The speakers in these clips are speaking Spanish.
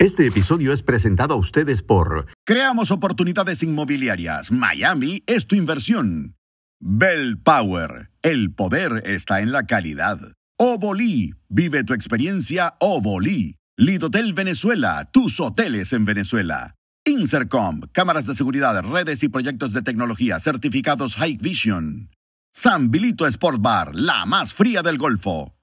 Este episodio es presentado a ustedes por Creamos oportunidades inmobiliarias. Miami es tu inversión. Bell Power. El poder está en la calidad. Oboli, Vive tu experiencia Obolí. Lidotel Venezuela. Tus hoteles en Venezuela. Insercom. Cámaras de seguridad, redes y proyectos de tecnología. Certificados High Vision. San Bilito Sport Bar. La más fría del Golfo.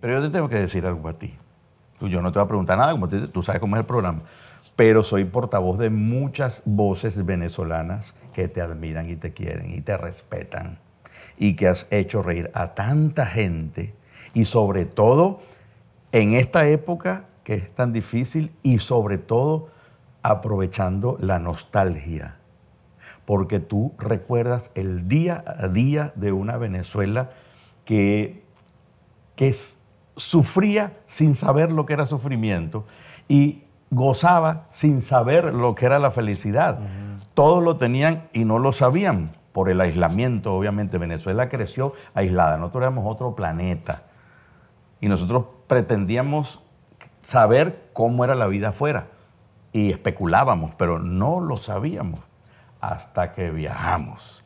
Pero yo te tengo que decir algo a ti. Tú, yo no te voy a preguntar nada, como tú sabes cómo es el programa. Pero soy portavoz de muchas voces venezolanas que te admiran y te quieren y te respetan y que has hecho reír a tanta gente y sobre todo en esta época que es tan difícil y sobre todo aprovechando la nostalgia, porque tú recuerdas el día a día de una Venezuela que, que es sufría sin saber lo que era sufrimiento y gozaba sin saber lo que era la felicidad. Todos lo tenían y no lo sabían por el aislamiento, obviamente. Venezuela creció aislada, nosotros éramos otro planeta y nosotros pretendíamos saber cómo era la vida afuera y especulábamos, pero no lo sabíamos hasta que viajamos.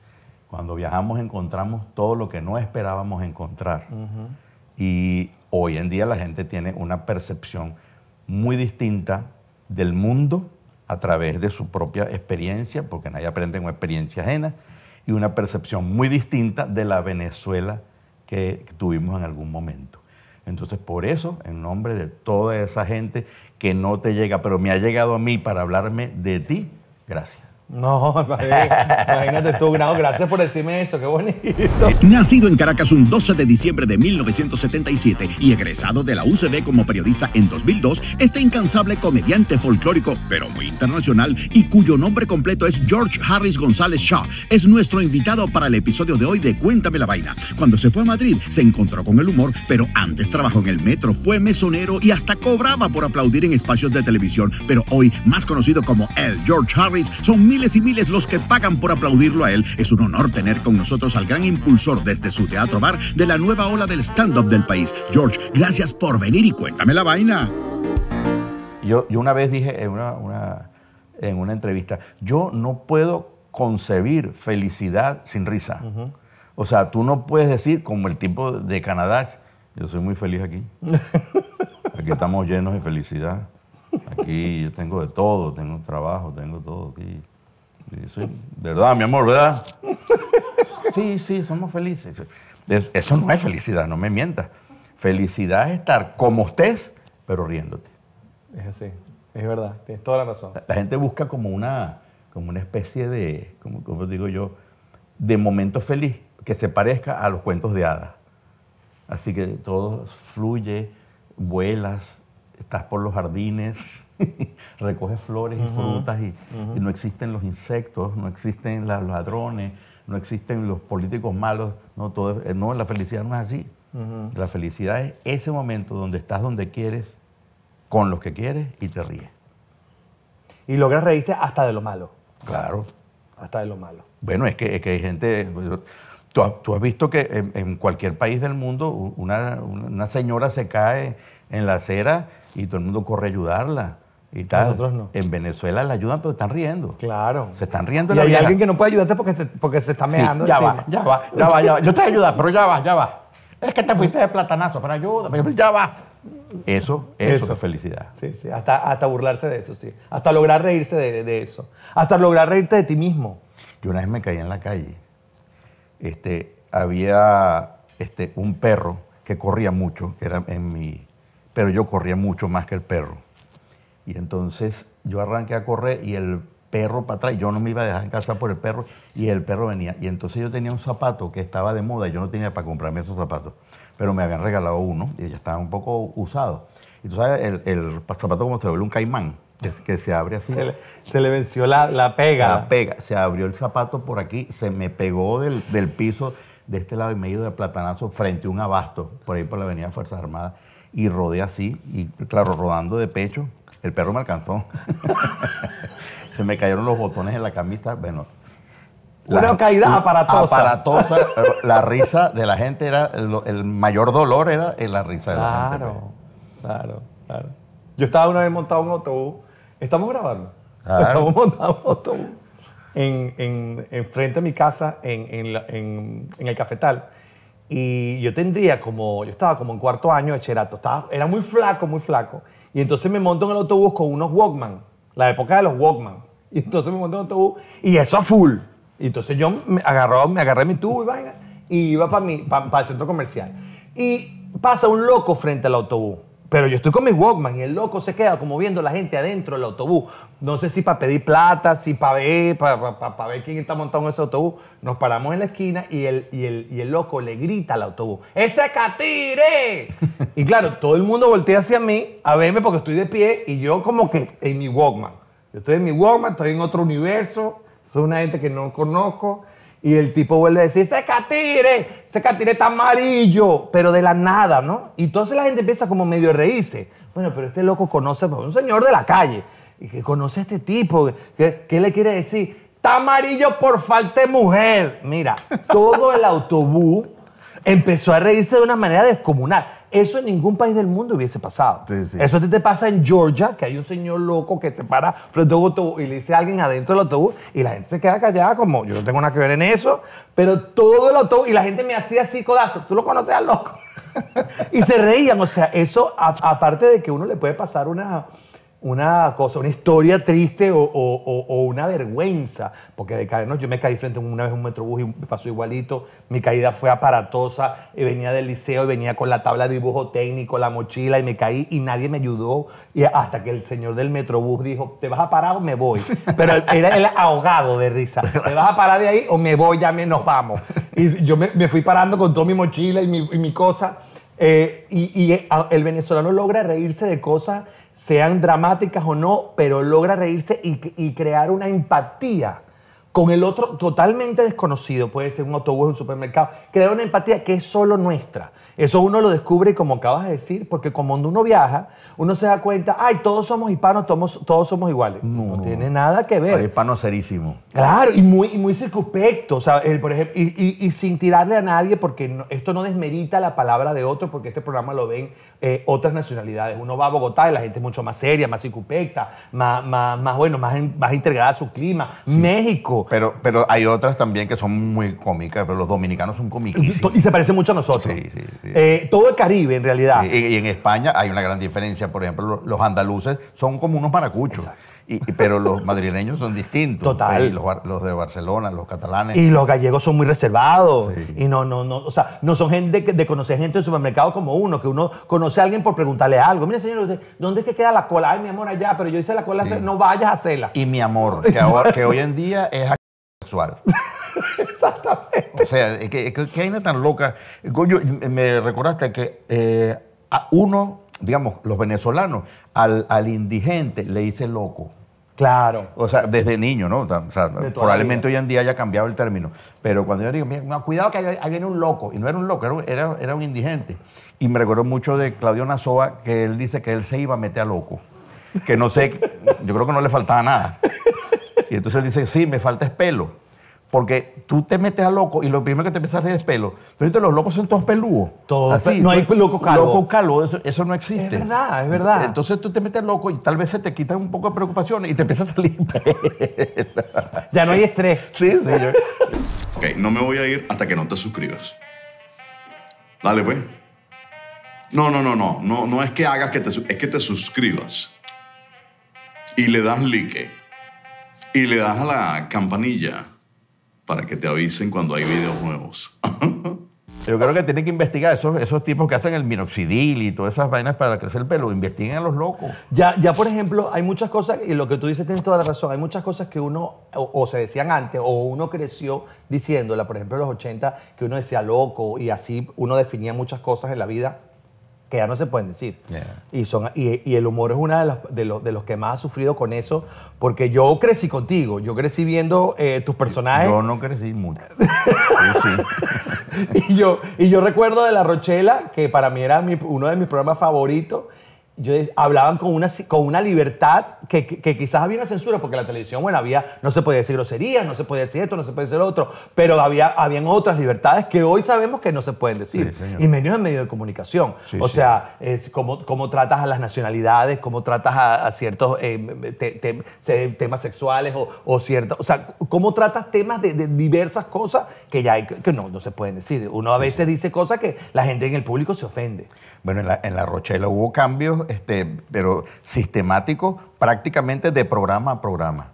Cuando viajamos encontramos todo lo que no esperábamos encontrar. Y hoy en día la gente tiene una percepción muy distinta del mundo a través de su propia experiencia, porque nadie aprende con experiencia ajena, y una percepción muy distinta de la Venezuela que tuvimos en algún momento. Entonces, por eso, en nombre de toda esa gente que no te llega, pero me ha llegado a mí para hablarme de ti, gracias. No, imagínate tú, gracias por decirme eso, qué bonito. Nacido en Caracas un 12 de diciembre de 1977 y egresado de la UCB como periodista en 2002, este incansable comediante folclórico, pero muy internacional, y cuyo nombre completo es George Harris González Shaw, es nuestro invitado para el episodio de hoy de Cuéntame la Vaina. Cuando se fue a Madrid, se encontró con el humor, pero antes trabajó en el metro, fue mesonero y hasta cobraba por aplaudir en espacios de televisión, pero hoy, más conocido como el George Harris, son miles y miles los que pagan por aplaudirlo a él. Es un honor tener con nosotros al gran impulsor desde su teatro bar de la nueva ola del stand-up del país. George, gracias por venir y cuéntame la vaina. Yo, yo una vez dije en una, en una entrevista, yo no puedo concebir felicidad sin risa. O sea, tú no puedes decir, como el tipo de Canadá, yo soy muy feliz aquí. Aquí estamos llenos de felicidad. Aquí yo tengo de todo, tengo trabajo, tengo todo aquí. Y ¿Verdad, mi amor? ¿Verdad? sí, sí, somos felices. eso no es felicidad, no me mientas. Felicidad es estar como estés, pero riéndote. Es así, es verdad, tienes toda la razón. La, gente busca como una, como una especie de, como, como, digo yo, de momento feliz que se parezca a los cuentos de hadas. Así que todo fluye, vuelas, estás por los jardines, recoges flores y frutas y, no existen los insectos, no existen los ladrones, no existen los políticos malos, no, todo, eh, no la felicidad no es así. La felicidad es ese momento donde estás donde quieres, con los que quieres y te ríes. Y logras reírte hasta de lo malo. Claro. Hasta de lo malo. Bueno, es que, es que hay gente, Tú, has visto que en, cualquier país del mundo una, señora se cae en la acera y todo el mundo corre a ayudarla. Y tal. Nosotros no. En Venezuela la ayudan, pero están riendo. Claro. Se están riendo. Y hay alguien que no puede ayudarte porque se, porque se está meando. ya, va, ya va, ya va, Yo te voy a ayudar, pero ya va, ya va. Es que te fuiste de platanazo, pero ayúdame, ya va. Eso, eso, es felicidad. Sí, sí, hasta, hasta burlarse de eso, sí. Hasta lograr reírse de, de, eso. Hasta lograr reírte de ti mismo. Yo una vez me caí en la calle este, había este, un perro que corría mucho, era en mi, pero yo corría mucho más que el perro. Y entonces yo arranqué a correr y el perro para atrás, yo no me iba a dejar en casa por el perro y el perro venía. Y entonces yo tenía un zapato que estaba de moda, y yo no tenía para comprarme esos zapatos, pero me habían regalado uno y ya estaba un poco usado. Y tú sabes, el, el zapato como se vuelve un caimán que, se abre así. Se le, venció la, pega. La pega. Se abrió el zapato por aquí, se me pegó del, piso de este lado y medio de platanazo frente a un abasto, por ahí por la avenida Fuerzas Armadas, y rodé así, y claro, rodando de pecho, el perro me alcanzó. se me cayeron los botones en la camisa, bueno. Una caída aparatosa. la risa de la gente era, el, mayor dolor era la risa de la gente. Claro, claro, claro. Yo estaba una vez montado en un autobús Estamos grabando. Ah. Estamos montando en, en, en, frente a mi casa, en, el cafetal. Y yo tendría como, yo estaba como en cuarto año de cherato, estaba, era muy flaco, muy flaco. Y entonces me monto en el autobús con unos Walkman, la época de los Walkman. Y entonces me monto en el autobús y eso a full. Y entonces yo me, me agarré mi tubo y vaina y iba para el centro comercial. Y pasa un loco frente al autobús pero yo estoy con mi Walkman y el loco se queda como viendo la gente adentro del autobús. No sé si para pedir plata, si para ver, para, ver quién está montado en ese autobús. Nos paramos en la esquina y el, el, y el loco le grita al autobús, ¡Ese catire! y claro, todo el mundo voltea hacia mí a verme porque estoy de pie y yo como que en mi Walkman. Yo estoy en mi Walkman, estoy en otro universo, soy una gente que no conozco y el tipo vuelve a decir, se catire, se catire está amarillo, pero de la nada, ¿no? Y entonces la gente empieza como medio a reírse. Bueno, pero este loco conoce a pues, un señor de la calle, y que conoce a este tipo, qué le quiere decir? Está amarillo por falta de mujer. Mira, todo el autobús empezó a reírse de una manera descomunal eso en ningún país del mundo hubiese pasado. Eso te, pasa en Georgia, que hay un señor loco que se para frente a un autobús y le dice a alguien adentro del autobús y la gente se queda callada como yo no tengo nada que ver en eso, pero todo el autobús y la gente me hacía así codazo. Tú lo conoces al loco. y se reían. O sea, eso, aparte de que uno le puede pasar una una cosa, una historia triste o, o, una vergüenza, porque de yo me caí frente a una vez un metrobús y me pasó igualito, mi caída fue aparatosa, eh, venía del liceo, y venía con la tabla de dibujo técnico, la mochila y me caí y nadie me ayudó, y hasta que el señor del metrobús dijo, te vas a parar o me voy, pero era el ahogado de risa, te vas a parar de ahí o me voy, ya me, nos vamos. Y yo me, fui parando con toda mi mochila y mi, y mi cosa, eh, y, y eh, el venezolano logra reírse de cosas sean dramáticas o no, pero logra reírse y, crear una empatía con el otro totalmente desconocido, puede ser un autobús, un supermercado, crear una empatía que es solo nuestra. Eso uno lo descubre, como acabas de decir, porque como uno viaja, uno se da cuenta, ay, todos somos hispanos, todos, somos iguales. No, tiene nada que ver. Hispano serísimo. Claro, y muy, muy circunspecto, por y, sin tirarle a nadie, porque esto no desmerita la palabra de otro, porque este programa lo ven eh, otras nacionalidades. Uno va a Bogotá y la gente es mucho más seria, más circunspecta, más, más, bueno, más, más integrada a su clima. México, pero, pero hay otras también que son muy cómicas, pero los dominicanos son comiquísimos. Y se parece mucho a nosotros. Eh, todo el Caribe, en realidad. Y, en España hay una gran diferencia. Por ejemplo, los andaluces son como unos maracuchos pero los madrileños son distintos. Total. los, de Barcelona, los catalanes. Y los gallegos son muy reservados. Y no, no, no, o sea, no son gente que, de conocer gente en supermercado como uno, que uno conoce a alguien por preguntarle algo. Mire, señor, ¿dónde es que queda la cola? Ay, mi amor, allá, pero yo hice la cola, no vayas a hacerla. Y mi amor, que, que hoy en día es sexual. Exactamente. O sea, que, hay una tan loca. me recordaste que eh, uno digamos, los venezolanos, al, al, indigente le dice loco. Claro. O sea, desde niño, ¿no? O sea, probablemente hoy en día haya cambiado el término. Pero cuando yo digo, cuidado que ahí, viene un loco. Y no era un loco, era, era, un indigente. Y me recuerdo mucho de Claudio Nazoa, que él dice que él se iba a meter a loco. Que no sé, yo creo que no le faltaba nada. Y entonces él dice, sí, me falta es pelo. Porque tú te metes a loco y lo primero que te empieza a hacer es pelo. Pero los locos son todos peludos. Todos. no hay pues, loco calvo. Loco calvo, eso, no existe. Es verdad, es verdad. Entonces tú te metes loco y tal vez se te quitan un poco de preocupaciones y te empieza a salir pelo. Ya no hay estrés. Sí, señor. ok, no me voy a ir hasta que no te suscribas. Dale, pues. No, no, no, no. No, no es que hagas que te... Es que te suscribas. Y le das like. Y le das a la campanilla para que te avisen cuando hay videos nuevos. Yo creo que tienen que investigar esos, esos tipos que hacen el minoxidil y todas esas vainas para crecer el pelo. Investiguen a los locos. Ya, ya por ejemplo, hay muchas cosas, y lo que tú dices tienes toda la razón, hay muchas cosas que uno, o, se decían antes, o uno creció diciéndola, por ejemplo, en los 80, que uno decía loco, y así uno definía muchas cosas en la vida que ya no se pueden decir. Y, son, y, el humor es uno de los, de, los, que más ha sufrido con eso, porque yo crecí contigo, yo crecí viendo eh, tus personajes. Yo, no crecí mucho. y, yo, y yo recuerdo de La Rochela, que para mí era uno de mis programas favoritos, yo hablaban con una, con una libertad que, quizás había una censura, porque la televisión, bueno, había, no se podía decir groserías, no se podía decir esto, no se podía decir lo otro, pero había, habían otras libertades que hoy sabemos que no se pueden decir, y menos en medio de comunicación. o sea, es cómo, cómo tratas a las nacionalidades, cómo tratas a, ciertos eh, temas sexuales o, o sea, cómo tratas temas de, diversas cosas que ya que no, no se pueden decir. Uno a veces dice cosas que la gente en el público se ofende. Bueno, en la, en Rochela hubo cambios, este, pero sistemáticos prácticamente de programa a programa.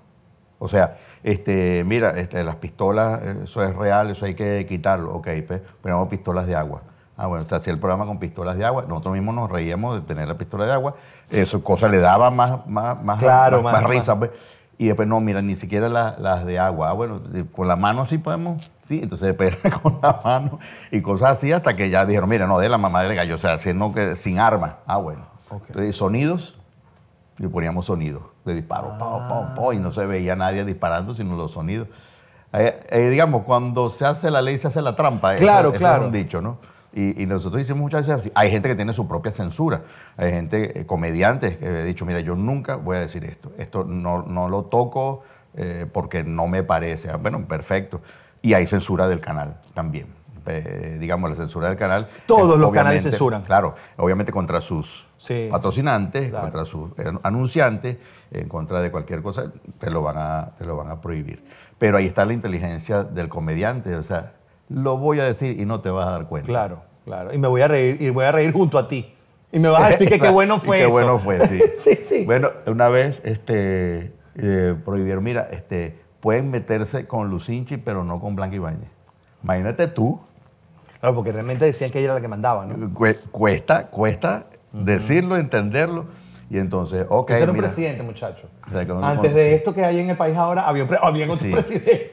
O sea, este, mira, este, las pistolas, eso es real, eso hay que quitarlo. Ok, pero pues, no pistolas de agua. Ah, bueno, se hacía el programa con pistolas de agua. Nosotros mismos nos reíamos de tener la pistola de agua. Eso, cosa le daba más, más, claro, más, risa. Pues. Y después, no, mira, ni siquiera las, de agua. Ah, bueno, con la mano sí podemos. Sí, entonces después con la mano y cosas así hasta que ya dijeron, mira, no, de la mamá del gallo, o sea, sino que sin arma. Ah, bueno. Entonces, sonidos, y poníamos sonidos de disparo, pa, ah. pa, pa, y no se veía nadie disparando, sino los sonidos. Eh, eh, digamos, cuando se hace la ley, se hace la trampa. Claro, claro. es un dicho, ¿no? Y, nosotros hicimos muchas veces Hay gente que tiene su propia censura. Hay gente, eh, comediantes, que he dicho, mira, yo nunca voy a decir esto. Esto no, no lo toco eh, porque no me parece. Ah, bueno, perfecto. Y hay censura del canal también. Eh, digamos, la censura del canal. Todos los canales censuran. Claro, obviamente contra sus patrocinantes, contra sus anunciantes, en contra de cualquier cosa, te lo, van a, te lo van a prohibir. Pero ahí está la inteligencia del comediante. O sea, lo voy a decir y no te vas a dar cuenta. Claro, claro. Y me voy a reír, y voy a reír junto a ti. Y me vas a decir que qué bueno fue qué bueno fue, sí. sí, sí. Bueno, una vez este, eh, prohibieron, mira, este, pueden meterse con Lucinchi, pero no con Blanca Ibañez. Imagínate tú. Claro, porque realmente decían que ella era la que mandaba, ¿no? Cuesta, cuesta decirlo, entenderlo y entonces, ok. era un presidente, muchacho. Antes de esto que hay en el país ahora, había, había otro presidente.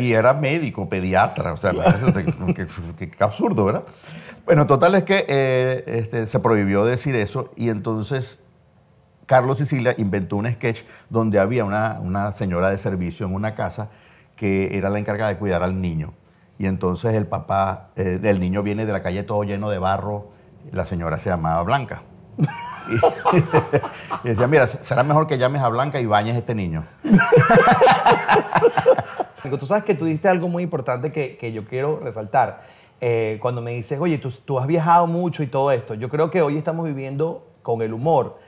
Y, era médico, pediatra. O sea, qué absurdo, ¿verdad? Bueno, total es que eh, este, se prohibió decir eso y entonces Carlos Sicilia inventó un sketch donde había una, una, señora de servicio en una casa que era la encargada de cuidar al niño. Y entonces el papá, del eh, niño viene de la calle todo lleno de barro, la señora se llamaba Blanca. Y, decía, mira, será mejor que llames a Blanca y bañes a este niño. tú sabes que tú diste algo muy importante que, yo quiero resaltar. Eh, cuando me dices, oye, tú, has viajado mucho y todo esto, yo creo que hoy estamos viviendo con el humor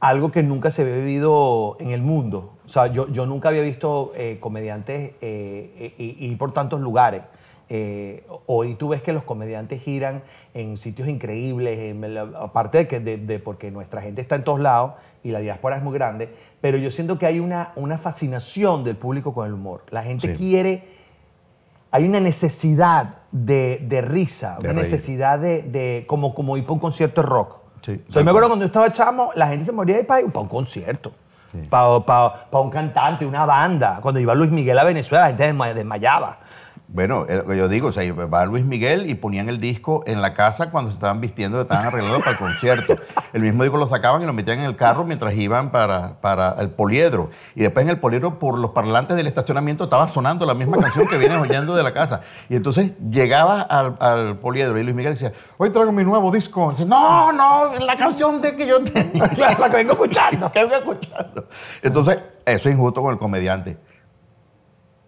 algo que nunca se había vivido en el mundo. O sea, yo, yo nunca había visto eh, comediantes ir eh, por tantos lugares hoy eh, tú ves que los comediantes giran en sitios increíbles, aparte de que porque nuestra gente está en todos lados y la diáspora es muy grande, pero yo siento que hay una, una fascinación del público con el humor. La gente quiere, hay una necesidad de, risa, una necesidad de, como, como ir para un concierto de rock. Sí, me acuerdo cuando yo estaba chamo, la gente se moría de para, para un concierto. Para, para un cantante, una banda. Cuando iba Luis Miguel a Venezuela, la gente desmayaba. Bueno, yo digo, o sea, va Luis Miguel y ponían el disco en la casa cuando se estaban vistiendo, estaban arreglando para el concierto. El mismo disco lo sacaban y lo metían en el carro mientras iban para, para el poliedro. Y después en el poliedro, por los parlantes del estacionamiento, estaba sonando la misma canción que viene oyendo de la casa. Y entonces llegaba al, poliedro y Luis Miguel decía, hoy traigo mi nuevo disco. no, no, la canción de que yo tengo, la, que vengo escuchando, que vengo escuchando. Entonces, eso es injusto con el comediante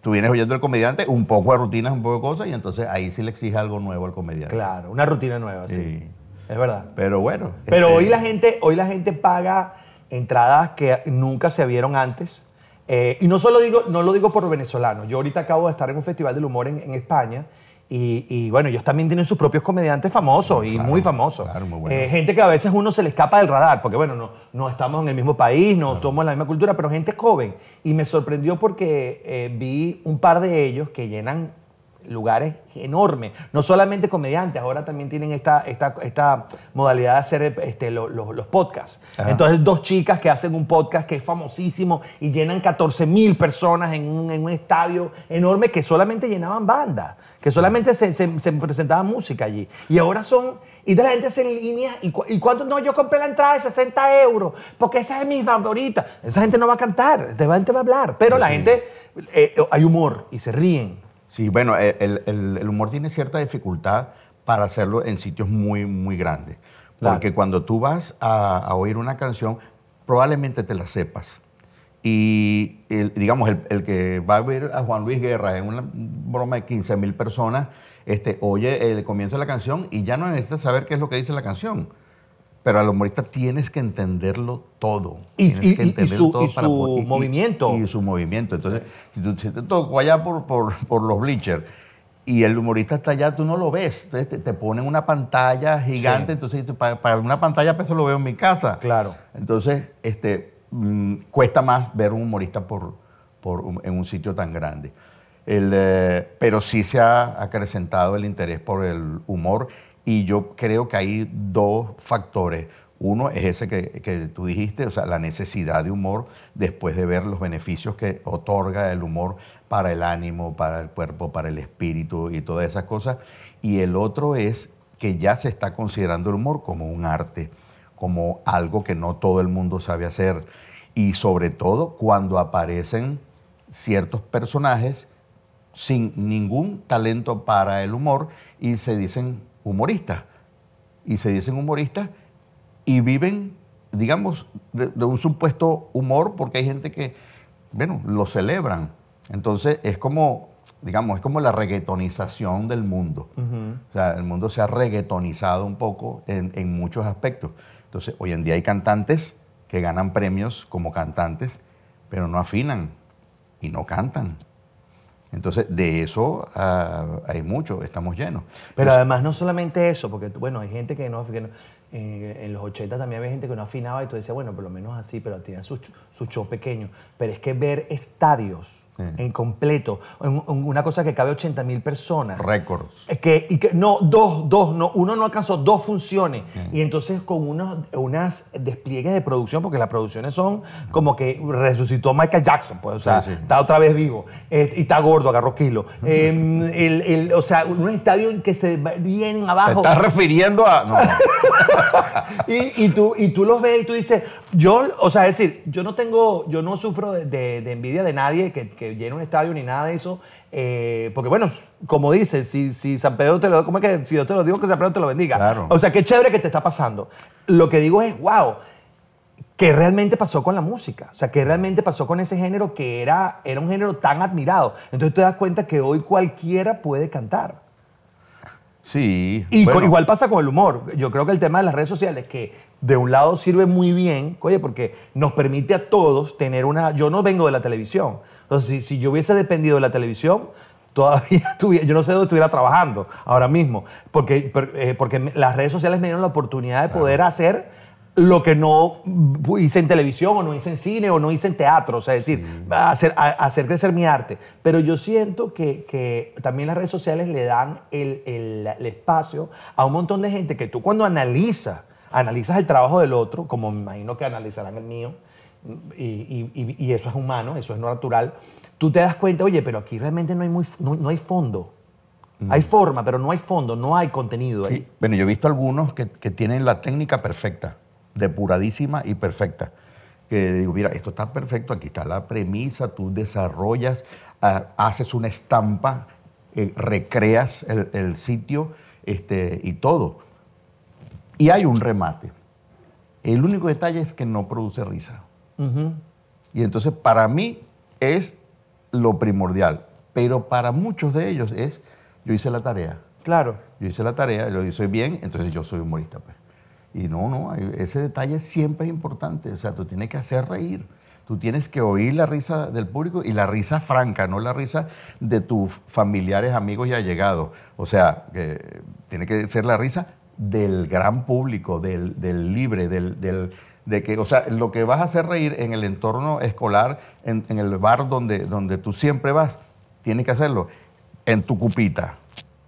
tú vienes oyendo al comediante un poco de rutinas, un poco de cosas, y entonces ahí sí le exige algo nuevo al comediante. Claro, una rutina nueva, sí. Es verdad. Pero bueno. Pero este hoy, la gente, hoy la gente paga entradas que nunca se vieron antes. Eh, y no solo digo, no lo digo por venezolano. Yo ahorita acabo de estar en un festival del humor en España y, bueno, ellos también tienen sus propios comediantes famosos y muy famosos. Eh, gente que a veces uno se le escapa del radar, porque bueno, no, no estamos en el mismo país, no somos la misma cultura, pero gente joven. Y me sorprendió porque eh, vi un par de ellos que llenan lugares enormes. No solamente comediantes, ahora también tienen esta, esta, modalidad de hacer este, los podcasts. Entonces, dos chicas que hacen un podcast que es famosísimo y llenan 14 mil personas en un, en un estadio enorme que solamente llenaban bandas que solamente se, presentaba música allí. Y ahora son, y de la gente es en línea, y, cuando no, yo compré la entrada de 60 euros, porque esa es mi favorita. Esa gente no va a cantar, la gente va a hablar, pero pues la gente, eh, eh, hay humor y se ríen. Sí, bueno, eh, el, humor tiene cierta dificultad para hacerlo en sitios muy, muy grandes. Porque cuando tú vas a, a oír una canción, probablemente te la sepas y digamos, el, que va a ver a Juan Luis Guerra en una broma de 15 mil personas, este, oye el comienzo de la canción y ya no necesita saber qué es lo que dice la canción. Pero al humorista tienes que entenderlo todo. Y, su, su movimiento. Y, su movimiento. Entonces, si, tú, te tocó allá por, los bleachers y el humorista está allá, tú no lo ves. te, ponen una pantalla gigante, entonces para, para, una pantalla pues, eso lo veo en mi casa. Claro. Entonces, este, Mm, cuesta más ver un humorista por, en un sitio tan grande. Eh, pero sí se ha acrecentado el interés por el humor y yo creo que hay dos factores. Uno es ese que, que, tú dijiste, o sea, la necesidad de humor después de ver los beneficios que otorga el humor para el ánimo, para el cuerpo, para el espíritu y todas esas cosas. Y el otro es que ya se está considerando el humor como un arte como algo que no todo el mundo sabe hacer. Y sobre todo cuando aparecen ciertos personajes sin ningún talento para el humor y se dicen humoristas. Y se dicen humoristas y viven, digamos, de, un supuesto humor porque hay gente que, bueno, lo celebran. Entonces es como, digamos, es como la reggaetonización del mundo. O sea, el mundo se ha reggaetonizado un poco en, en muchos aspectos. Entonces, hoy en día hay cantantes que ganan premios como cantantes, pero no afinan y no cantan. Entonces, de eso ah, hay mucho, estamos llenos. Pero pues además, no solamente eso, porque bueno, hay gente que no, eh, en los 80 también había gente que no afinaba y tú decías, bueno, por lo menos así, pero tienen su, su show pequeño. Pero es que ver estadios en completo, una cosa que cabe 80 mil personas. Récords. Que, y que, no, dos, dos, no, uno no alcanzó dos funciones. Y entonces con unos unas despliegues de producción, porque las producciones son como que resucitó Michael Jackson, pues, o sea, está otra vez vivo, eh, y está gordo, agarró kilo. Em, o sea, un estadio en que se vienen abajo. ¿Te estás refiriendo a...? No. y, tú, y tú los ves y tú dices, yo, o sea, es decir, yo no tengo, yo no sufro de, envidia de nadie que que un estadio ni nada de eso. Eh, porque bueno, como dice, si, si San Pedro te lo es que si yo te lo digo que San Pedro te lo bendiga? O sea, qué chévere que te está pasando. Lo que digo es, wow, ¿qué realmente pasó con la música? O sea, ¿qué realmente pasó con ese género que era, era un género tan admirado? Entonces te das cuenta que hoy cualquiera puede cantar. Sí. Y igual pasa con el humor. Yo creo que el tema de las redes sociales, que de un lado sirve muy bien, oye, porque nos permite a todos tener una... Yo no vengo de la televisión. Entonces, si, yo hubiese dependido de la televisión, todavía yo no sé dónde estuviera trabajando ahora mismo, porque, eh, porque las redes sociales me dieron la oportunidad de poder hacer lo que no hice en televisión o no hice en cine o no hice en teatro, o sea, es decir, mm. hacer, a, hacer, crecer mi arte. Pero yo siento que, también las redes sociales le dan el, espacio a un montón de gente que tú cuando analizas, analizas el trabajo del otro, como me imagino que analizarán el mío, y, eso es humano, eso es no natural, tú te das cuenta, oye, pero aquí realmente no hay, muy, no, hay fondo. Mm. Hay forma, pero no hay fondo, no hay contenido ahí. Bueno, yo he visto algunos que tienen la técnica perfecta depuradísima y perfecta. Que digo, mira, esto está perfecto, aquí está la premisa, tú desarrollas, ah, haces una estampa, eh, recreas el, sitio este, y todo. Y hay un remate. El único detalle es que no produce risa. Y entonces para mí es lo primordial, pero para muchos de ellos es, yo hice la tarea. Claro. Yo hice la tarea, lo hice bien, entonces yo soy humorista. Pues. Y no, no, ese detalle siempre importante. O sea, tú tienes que hacer reír. Tú tienes que oír la risa del público y la risa franca, no la risa de tus familiares, amigos y allegados. O sea, tiene que ser la risa del gran público, del, libre, del, de que, o sea, lo que vas a hacer reír en el entorno escolar, en, el bar donde, donde tú siempre vas, tienes que hacerlo en tu cupita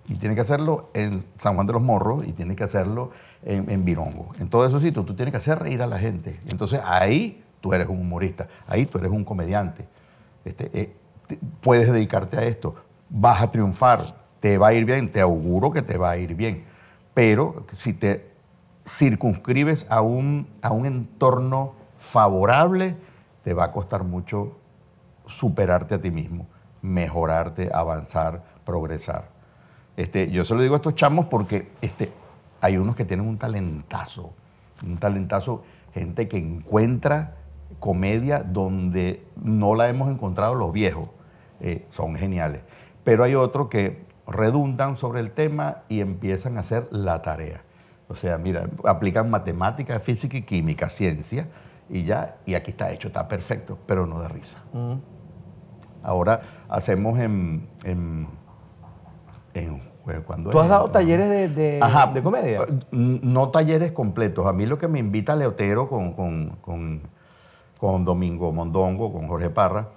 y tiene que hacerlo en San Juan de los Morros y tiene que hacerlo en, Virongo. En todo esos sitios tú tienes que hacer reír a la gente. Entonces ahí tú eres un humorista, ahí tú eres un comediante. Este, eh, puedes dedicarte a esto, vas a triunfar, te va a ir bien, te auguro que te va a ir bien. Pero si te circunscribes a un, a un entorno favorable, te va a costar mucho superarte a ti mismo, mejorarte, avanzar, progresar. Este, yo se lo digo a estos chamos porque este, hay unos que tienen un talentazo, un talentazo, gente que encuentra comedia donde no la hemos encontrado los viejos, eh, son geniales. Pero hay otros que redundan sobre el tema y empiezan a hacer la tarea. O sea, mira, aplican matemáticas, física y química, ciencia, y ya, y aquí está hecho, está perfecto, pero no de risa. Mm. Ahora hacemos en ¿Tú has dado talleres de, de, comedia? Eh, no talleres completos. A mí lo que me invita Leotero con, con, Domingo Mondongo, con Jorge Parra,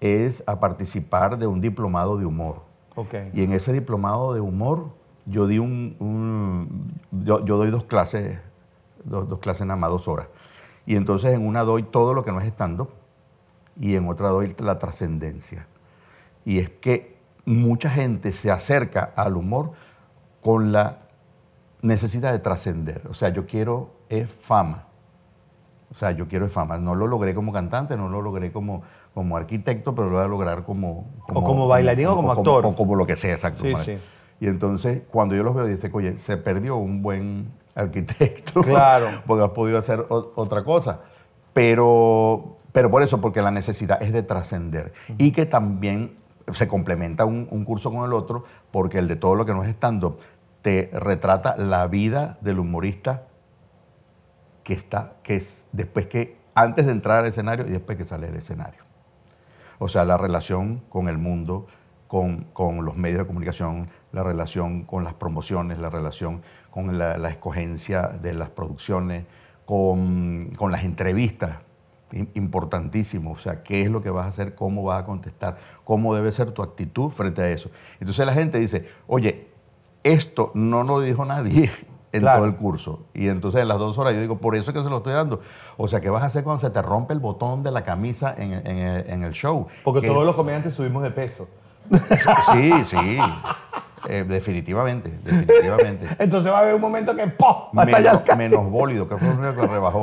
es a participar de un diplomado de humor. Y en ese diplomado de humor yo di un, yo, doy dos clases, dos, clases nada más, dos horas. Y entonces en una doy todo lo que no es estando y en otra doy la trascendencia. Y es que mucha gente se acerca al humor con la necesidad de trascender. O sea, yo quiero es fama. O sea, yo quiero es fama. No lo logré como cantante, no lo logré como, como arquitecto, pero lo voy a lograr como... como o como bailarín o como, actor. O, como lo que sea, exacto. Y entonces, cuando yo los veo, dice, oye, se perdió un buen arquitecto. Claro. porque has podido hacer otra cosa. Pero, pero por eso, porque la necesidad es de trascender. Y que también se complementa un, curso con el otro, porque el de todo lo que no es estando te retrata la vida del humorista que está, que es después que, antes de entrar al escenario y después que sale del escenario. O sea, la relación con el mundo, con, los medios de comunicación, la relación con las promociones, la relación con la, escogencia de las producciones, con, con las entrevistas, importantísimo, o sea, qué es lo que vas a hacer, cómo vas a contestar, cómo debe ser tu actitud frente a eso. Entonces la gente dice, oye, esto no lo dijo nadie en todo el curso. Y entonces en las dos horas yo digo, por eso que se lo estoy dando. O sea, ¿qué vas a hacer cuando se te rompe el botón de la camisa en, el show? Porque todos los comediantes subimos de peso. Sí, sí. Eh, definitivamente, definitivamente. Entonces va a haber un momento que ¡pop! Va menos, menos bólido, que fue primero que rebajó.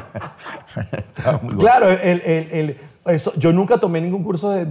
claro, el, eso, yo nunca tomé ningún curso de,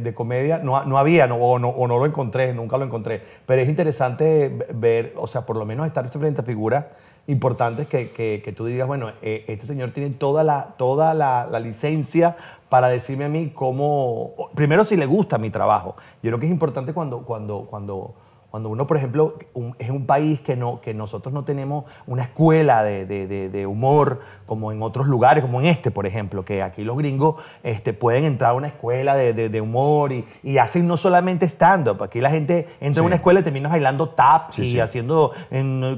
de, comedia, no, no había, o, no, lo encontré, nunca lo encontré. Pero es interesante ver, o sea, por lo menos estar frente a figuras Importante que, que, que tú digas, bueno, eh, este señor tiene toda, la, toda la, la, licencia para decirme a mí cómo, primero si le gusta mi trabajo. Yo creo que es importante cuando, cuando, cuando cuando uno, por ejemplo, es un país que, no, que nosotros no tenemos una escuela de, humor como en otros lugares, como en este, por ejemplo, que aquí los gringos este, pueden entrar a una escuela de, humor y, hacen no solamente stand-up. Aquí la gente entra a una escuela y termina bailando tap y haciendo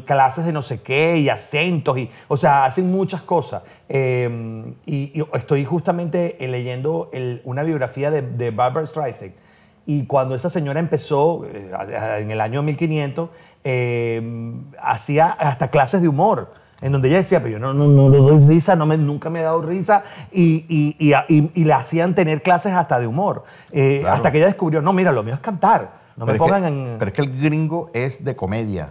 clases de no sé qué y acentos. Y, o sea, hacen muchas cosas. Em, y, estoy justamente leyendo una biografía de, de Barbara Streisand y cuando esa señora empezó, eh, en el año 1500, em, hacía hasta clases de humor, en donde ella decía, pero yo no, no, no le doy risa, no me, nunca me he dado risa, y, y, le hacían tener clases hasta de humor. Eh, hasta que ella descubrió, no, mira, lo mío es cantar. No me pongan en... Pero es que el gringo es de comedia.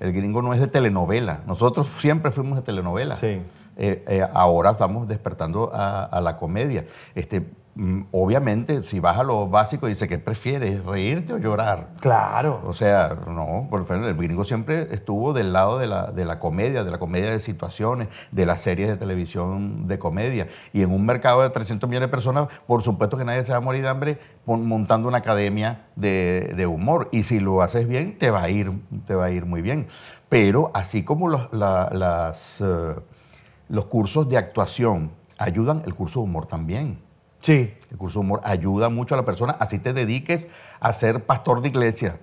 El gringo no es de telenovela. Nosotros siempre fuimos de telenovela. Sí. Eh, ahora estamos despertando a, a la comedia. Este, Mm, obviamente, si vas a lo básico, dice, que prefieres, reírte o llorar? Claro. O sea, no, por el gringo siempre estuvo del lado de la, de la comedia, de la comedia de situaciones, de las series de televisión de comedia. Y en un mercado de 300 millones de personas, por supuesto que nadie se va a morir de hambre montando una academia de, de humor. Y si lo haces bien, te va a ir, te va a ir muy bien. Pero así como los, las, eh, los cursos de actuación ayudan, el curso de humor también. Sí. El curso de humor ayuda mucho a la persona, así te dediques a ser pastor de iglesia.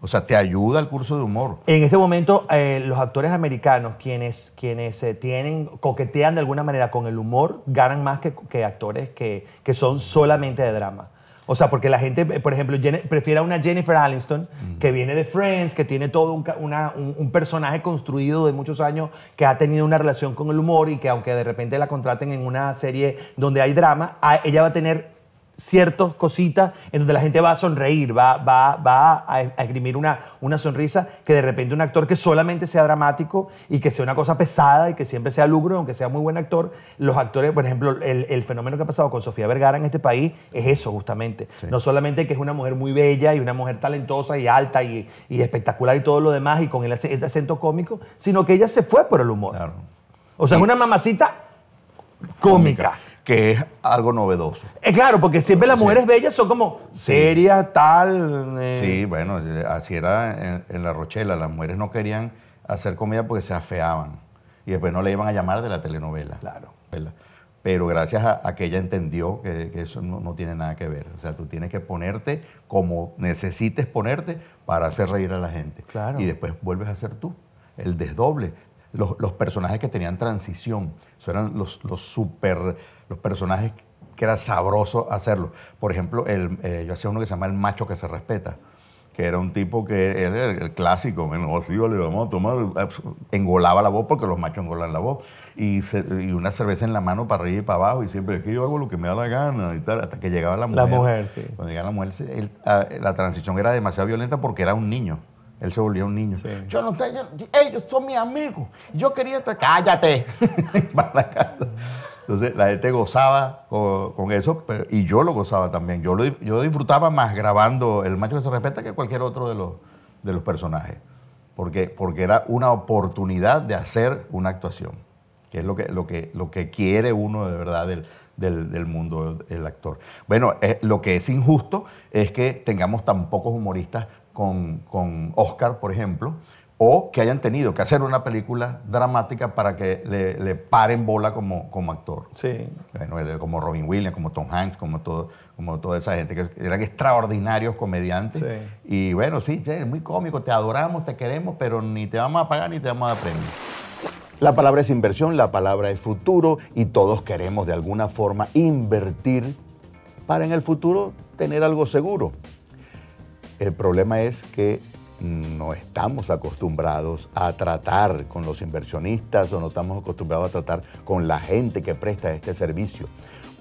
O sea, te ayuda el curso de humor. En este momento, eh, los actores americanos, quienes, quienes eh, tienen, coquetean de alguna manera con el humor, ganan más que, actores que son solamente de drama. O sea, porque la gente, eh, por ejemplo, prefiere a una Jennifer Aniston que viene de Friends, que tiene todo un, un, personaje construido de muchos años, que ha tenido una relación con el humor y que aunque de repente la contraten en una serie donde hay drama, ella va a tener ciertas cositas en donde la gente va a sonreír, va, va, va a, a esgrimir una, una sonrisa que de repente un actor que solamente sea dramático y que sea una cosa pesada y que siempre sea lucro, aunque sea muy buen actor, los actores, por ejemplo, el, fenómeno que ha pasado con Sofía Vergara en este país es eso justamente. No solamente que es una mujer muy bella y una mujer talentosa y alta y, espectacular y todo lo demás y con el, ese acento cómico, sino que ella se fue por el humor. O sea, es una mamacita cómica que es algo novedoso. Eh, claro, porque siempre las mujeres bellas son como Seria, tal. Eh. Sí, bueno, así era en, La Rochela. Las mujeres no querían hacer comida porque se afeaban. Y después no le iban a llamar de la telenovela. Claro. Pero gracias a, que ella entendió que, eso no, tiene nada que ver. O sea, tú tienes que ponerte como necesites ponerte para hacer reír a la gente. Claro. Y después vuelves a ser tú. El desdoble. Los, personajes que tenían transición. Eso eran los, los super los personajes que era sabroso hacerlo. Por ejemplo, el, eh, yo hacía uno que se llama El Macho que se respeta, que era un tipo que era el, clásico, menos así, vale, vamos a tomar, engolaba la voz porque los machos engolan la voz, y, una cerveza en la mano para arriba y para abajo, y siempre es que yo hago lo que me da la gana, y tal, hasta que llegaba la mujer. La mujer, sí. Cuando llegaba la mujer, ah, la transición era demasiado violenta porque era un niño. Él se volvía un niño. Yo no tengo. Ellos son mis amigos. Yo quería estar. ¡Cállate! Entonces la gente gozaba con, eso y yo lo gozaba también. Yo, yo disfrutaba más grabando El Macho que se respeta que cualquier otro de los, de los personajes. Porque, porque era una oportunidad de hacer una actuación, que es lo que, lo que, lo que quiere uno de verdad del, mundo del actor. Bueno, eh, lo que es injusto es que tengamos tan pocos humoristas con, con Oscar, por ejemplo, o que hayan tenido que hacer una película dramática para que le, paren bola como, como actor. Sí. Bueno, como Robin Williams, como Tom Hanks, como, todo, como toda esa gente, que eran extraordinarios comediantes. Sí. Y bueno, sí, es muy cómico, te adoramos, te queremos, pero ni te vamos a pagar ni te vamos a dar La palabra es inversión, la palabra es futuro y todos queremos de alguna forma invertir para en el futuro tener algo seguro. El problema es que no estamos acostumbrados a tratar con los inversionistas o no estamos acostumbrados a tratar con la gente que presta este servicio.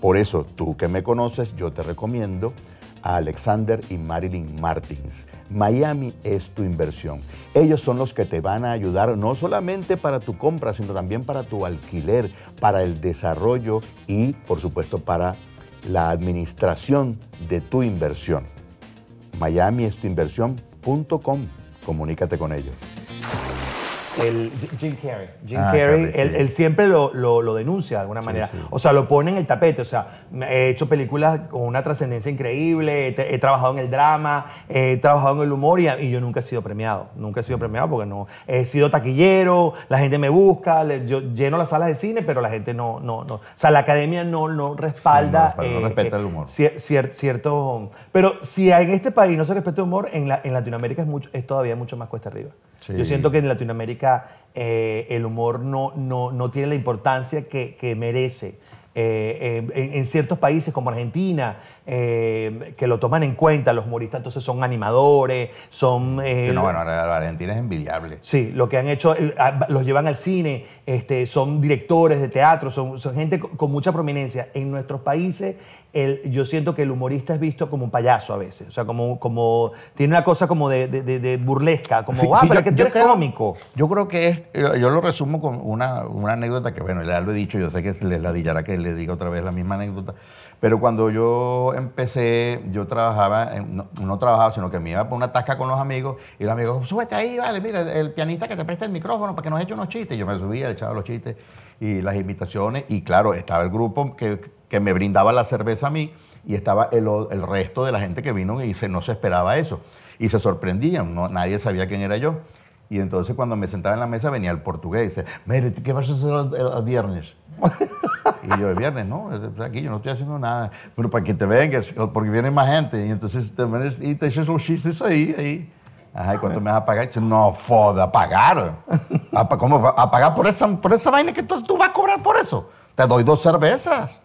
Por eso, tú que me conoces, yo te recomiendo a Alexander y Marilyn Martins. Miami es tu inversión. Ellos son los que te van a ayudar no solamente para tu compra, sino también para tu alquiler, para el desarrollo y, por supuesto, para la administración de tu inversión. Miami es tu inversión Comunícate con ellos. Jim Carrey. Ah, él, siempre lo, denuncia de alguna manera. O sea, lo pone en el tapete. O sea, he hecho películas con una trascendencia increíble, he, trabajado en el drama, he trabajado en el humor y, yo nunca he sido premiado. Nunca he sido premiado porque no. He sido taquillero, la gente me busca, yo lleno las salas de cine, pero la gente no. no, no o sea, la academia no, no respalda. no, eh, respeta el eh, humor. cierto. Pero si en este país no se respeta el humor, en, la, en Latinoamérica es, mucho, es todavía mucho más cuesta arriba. Yo siento que en Latinoamérica eh, el humor no, no, tiene la importancia que, merece. Eh, eh, en, ciertos países como Argentina, eh, que lo toman en cuenta, los humoristas entonces son animadores, son... Eh, no, bueno, la es envidiable. Sí, lo que han hecho, eh, ah, los llevan al cine, este, son directores de teatro, son, gente con mucha prominencia. En nuestros países yo siento que el humorista es visto como un payaso a veces, o sea, como, como tiene una cosa como de, burlesca, como, ah, pero que tú eres cómico. Yo creo que es, yo, lo resumo con una, anécdota que, bueno, ya lo he dicho, yo sé que les la dillará que le diga otra vez la misma anécdota, pero cuando yo empecé, yo trabajaba, no, trabajaba, sino que me iba por una tasca con los amigos y los amigos, súbete ahí, vale, mira, el, pianista que te presta el micrófono para que nos eche unos chistes. yo me subía, echaba los chistes y las invitaciones y claro, estaba el grupo que, me brindaba la cerveza a mí y estaba el, resto de la gente que vino y se, no se esperaba eso. Y se sorprendían, no, nadie sabía quién era yo. Y entonces cuando me sentaba en la mesa venía el portugués y dice, mire, ¿qué vas a hacer el viernes? y yo, el viernes, no, pues, aquí yo no estoy haciendo nada. Pero para que te vengas, porque viene más gente. Y entonces te vienes y te echas los chistes ahí, ahí. ay cuánto me vas a pagar? no, foda, pagar. ¿Cómo? ¿A pagar por esa, por esa vaina que tú, tú vas a cobrar por eso? Te doy dos cervezas.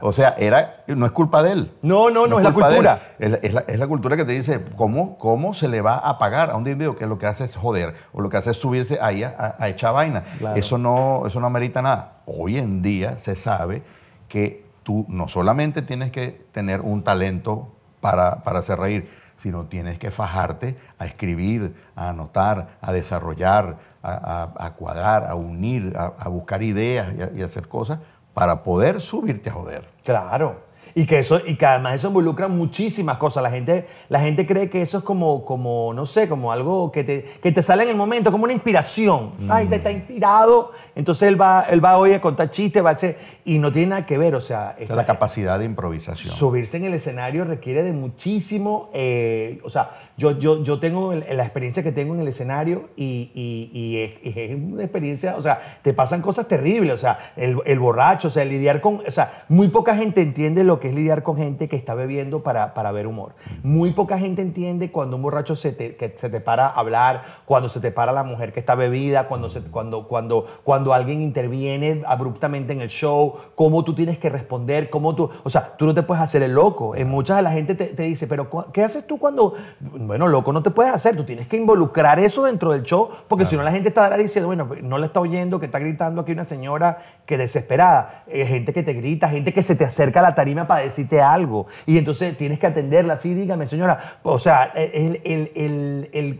O sea, era, no es culpa de él. No, no, no, es, la cultura. Es la, cultura que te dice cómo, cómo se le va a pagar a un individuo que lo que hace es joder o lo que hace es subirse ahí a, a, a echar vaina. Eso, no, eso no amerita nada. Hoy en día se sabe que tú no solamente tienes que tener un talento para, hacer reír, sino tienes que fajarte a escribir, a anotar, a desarrollar, a, cuadrar, a unir, a, buscar ideas y, y hacer cosas para poder subirte a joder. Claro. Y que, eso, y además eso involucra muchísimas cosas. La gente, la gente cree que eso es como, como no sé, como algo que te, sale en el momento, como una inspiración. Mm. Ay, te está inspirado. Entonces él va, él va hoy a contar chistes, va a hacer, y no tiene nada que ver. O sea, es la capacidad de improvisación. Subirse en el escenario requiere de muchísimo, eh, o sea, yo, yo, yo tengo la experiencia que tengo en el escenario y, es, una experiencia, o sea, te pasan cosas terribles, o sea, el, borracho, o sea, lidiar con, o sea, muy poca gente entiende lo que es lidiar con gente que está bebiendo para, para ver humor. Muy poca gente entiende cuando un borracho se te, se te para hablar, cuando se te para la mujer que está bebida, cuando, cuando, cuando, cuando alguien interviene abruptamente en el show, cómo tú tienes que responder, cómo tú, o sea, tú no te puedes hacer el loco. En muchas de la gente te, te dice, pero ¿qué haces tú cuando bueno, loco, no te puedes hacer. Tú tienes que involucrar eso dentro del show, porque si no, la gente estará diciendo, bueno, pues, no la está oyendo, que está gritando aquí una señora que desesperada. Eh, gente que te grita, gente que se te acerca a la tarima para decirte algo. Y entonces tienes que atenderla. así dígame, señora. O sea, e,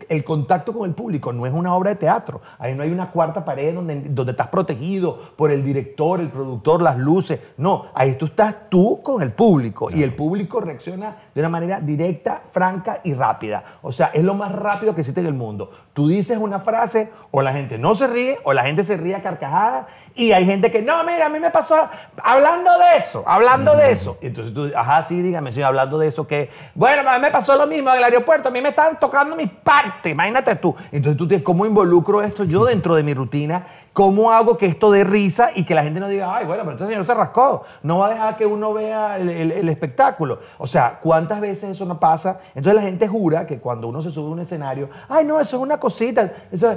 el, contacto con el público no es una obra de teatro. Ahí no hay una cuarta pared donde, donde estás protegido por el director, el productor, las luces. No, ahí tú estás tú con el público. Y el público reacciona de una manera directa, franca y rápida. O sea, es lo más rápido que existe en el mundo. Tú dices una frase o la gente no se ríe o la gente se ríe a carcajadas y hay gente que, no, mira, a mí me pasó hablando de eso, hablando de eso. entonces tú, ajá, sí, dígame, señor, hablando de eso que, bueno, a mí me pasó lo mismo en el aeropuerto, a mí me están tocando mi parte. imagínate tú. Entonces tú tienes, ¿cómo involucro esto yo dentro de mi rutina? ¿Cómo hago que esto dé risa y que la gente no diga, ay, bueno, pero este señor se rascó? No va a dejar que uno vea el, espectáculo. O sea, ¿cuántas veces eso no pasa? Entonces la gente jura que cuando uno se sube a un escenario, ay, no, eso es una cosita. Eso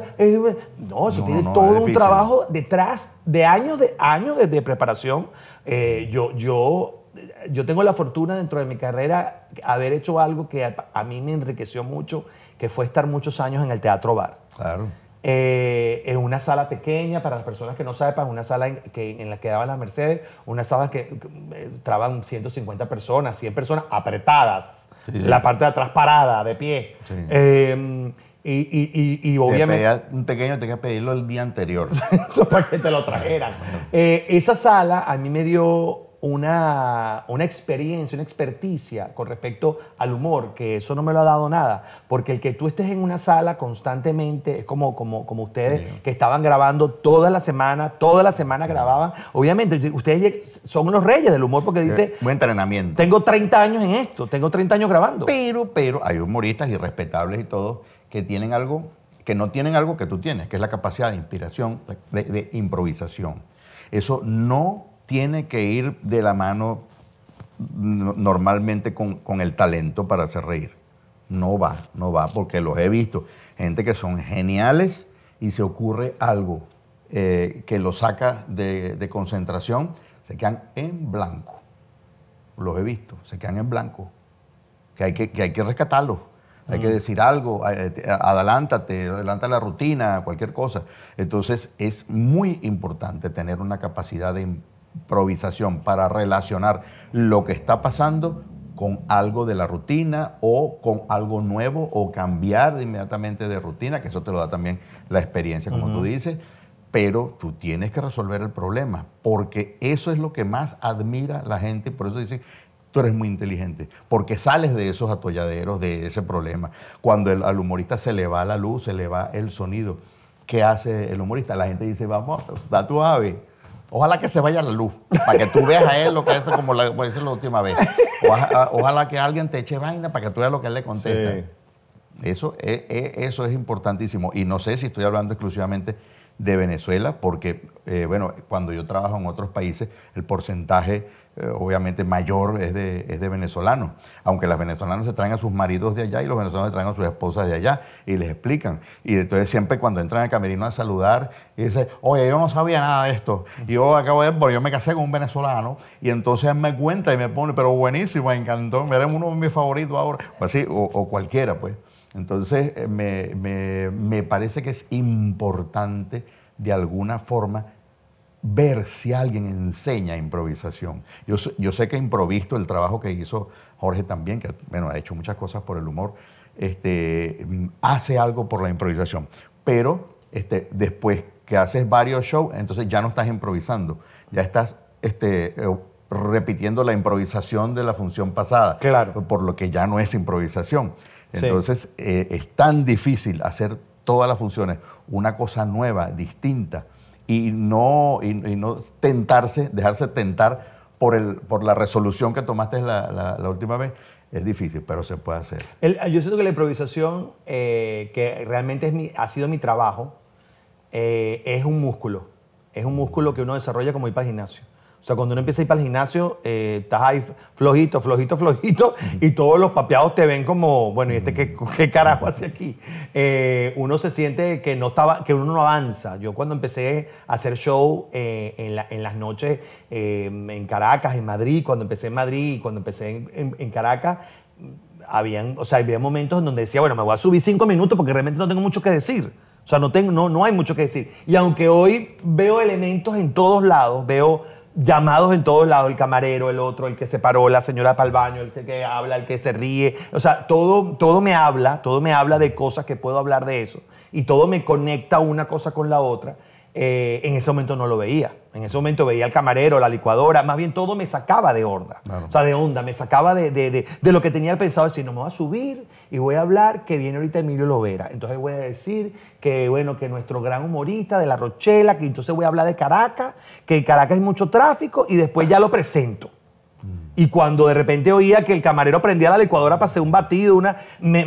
no, eso tiene todo un trabajo detrás de años de años de, preparación. Eh, yo, yo yo tengo la fortuna dentro de mi carrera haber hecho algo que a, a, mí me enriqueció mucho, que fue estar muchos años en el Teatro Bar. Claro. Eh, en una sala pequeña, para las personas que no sepan, una sala en, que, en la que daban las Mercedes, una sala que, eh, traban 150 personas, 100 personas apretadas, la parte de atrás parada, de pie. Em, y, y, obviamente... un pequeño tenía que pedirlo el día anterior. para que te lo trajeran. Eh, esa sala a mí me dio una, experiencia, una experticia con respecto al humor, que eso no me lo ha dado nada, porque el que tú estés en una sala constantemente, es como, como, como ustedes que estaban grabando toda la semana, toda la semana grababan, obviamente ustedes son los reyes del humor porque dice... Buen entrenamiento. Tengo 30 años en esto, tengo 30 años grabando. Pero, pero, hay humoristas irrespetables y todos que tienen algo que no tienen algo que tú tienes, que es la capacidad de inspiración, de, de improvisación. Eso no tiene que ir de la mano normalmente con, el talento para hacer reír. No va, no va, porque los he visto. Gente que son geniales y se ocurre algo eh, que los saca de, concentración, se quedan en blanco. Los he visto, se quedan en blanco. Que hay que, que, hay que rescatarlos. Hay que mm. decir algo, eh, adelántate, adelanta la rutina, cualquier cosa. Entonces es muy importante tener una capacidad de para relacionar lo que está pasando con algo de la rutina o con algo nuevo o cambiar inmediatamente de rutina, que eso te lo da también la experiencia, como tú dices, pero tú tienes que resolver el problema, porque eso es lo que más admira la gente, por eso dicen, tú eres muy inteligente, porque sales de esos atolladeros, de ese problema. Cuando al humorista se le va la luz, se le va el sonido, ¿qué hace el humorista? La gente dice, vamos, da tu ave Ojalá que se vaya la luz, para que tú veas a él lo que hace, como la, la última vez. ojalá, que alguien te eche vaina para que tú veas lo que él le contesta. Eso, es, e, eso es importantísimo. Y no sé si estoy hablando exclusivamente de Venezuela, porque, eh, bueno, cuando yo trabajo en otros países, el porcentaje eh, obviamente mayor es de, venezolanos, aunque las venezolanas se traen a sus maridos de allá y los venezolanos se traen a sus esposas de allá y les explican. Y entonces siempre cuando entran al camerino a saludar, y dice, oye, yo no sabía nada de esto. Yo acabo de, por yo me casé con un venezolano y entonces me cuenta y me pone, pero buenísimo, me encantó, me era uno de mis favoritos ahora, o así, o cualquiera, pues. Entonces, eh, me, parece que es importante de alguna forma ver si alguien enseña improvisación. Yo, yo sé que improvisto el trabajo que hizo Jorge también, que ha hecho muchas cosas por el humor, este, mm, hace algo por la improvisación. Pero este, después que haces varios shows, entonces ya no estás improvisando, ya estás este, eh, repitiendo la improvisación de la función pasada, claro. por lo que ya no es improvisación. Entonces, eh, es tan difícil hacer todas las funciones, una cosa nueva, distinta, y no, y, no tentarse, dejarse tentar por, el, por la resolución que tomaste la, última vez, es difícil, pero se puede hacer. yo siento que la improvisación, eh, que realmente es mi, ha sido mi trabajo, eh, es un músculo. Es un músculo que uno desarrolla como ir para gimnasio. O sea, cuando uno empieza a ir para el gimnasio, eh, estás ahí flojito, flojito, flojito, y todos los papeados te ven como, bueno, ¿y este qué, qué carajo hace aquí? Eh, uno se siente que, no estaba, que uno no avanza. Yo cuando empecé a hacer show eh, en, las noches em, en Caracas, en Madrid, cuando empecé en Madrid, cuando empecé en, Caracas, habían, o había momentos en donde decía, bueno, me voy a subir cinco minutos porque realmente no tengo mucho que decir. O sea, no, tengo, no hay mucho que decir. Y aunque hoy veo elementos en todos lados, veo llamados en todos lados, el camarero, el otro, el que se paró, la señora para el baño, el que habla, el que se ríe. O sea, todo, todo me habla, todo me habla de cosas que puedo hablar de eso. Y todo me conecta una cosa con la otra. Eh, en ese momento no lo veía. En ese momento veía el camarero, la licuadora, más bien todo me sacaba de horda, O sea, de onda, me sacaba de, de, de, de lo que tenía pensado, decir, no me voy a subir, y voy a hablar que viene ahorita Emilio Lovera. Entonces voy a decir que, bueno, que nuestro gran humorista de La Rochela, que entonces voy a hablar de Caracas, que en Caracas hay mucho tráfico y después ya lo presento. Mm. Y cuando de repente oía que el camarero prendía la licuadora para hacer un batido, una,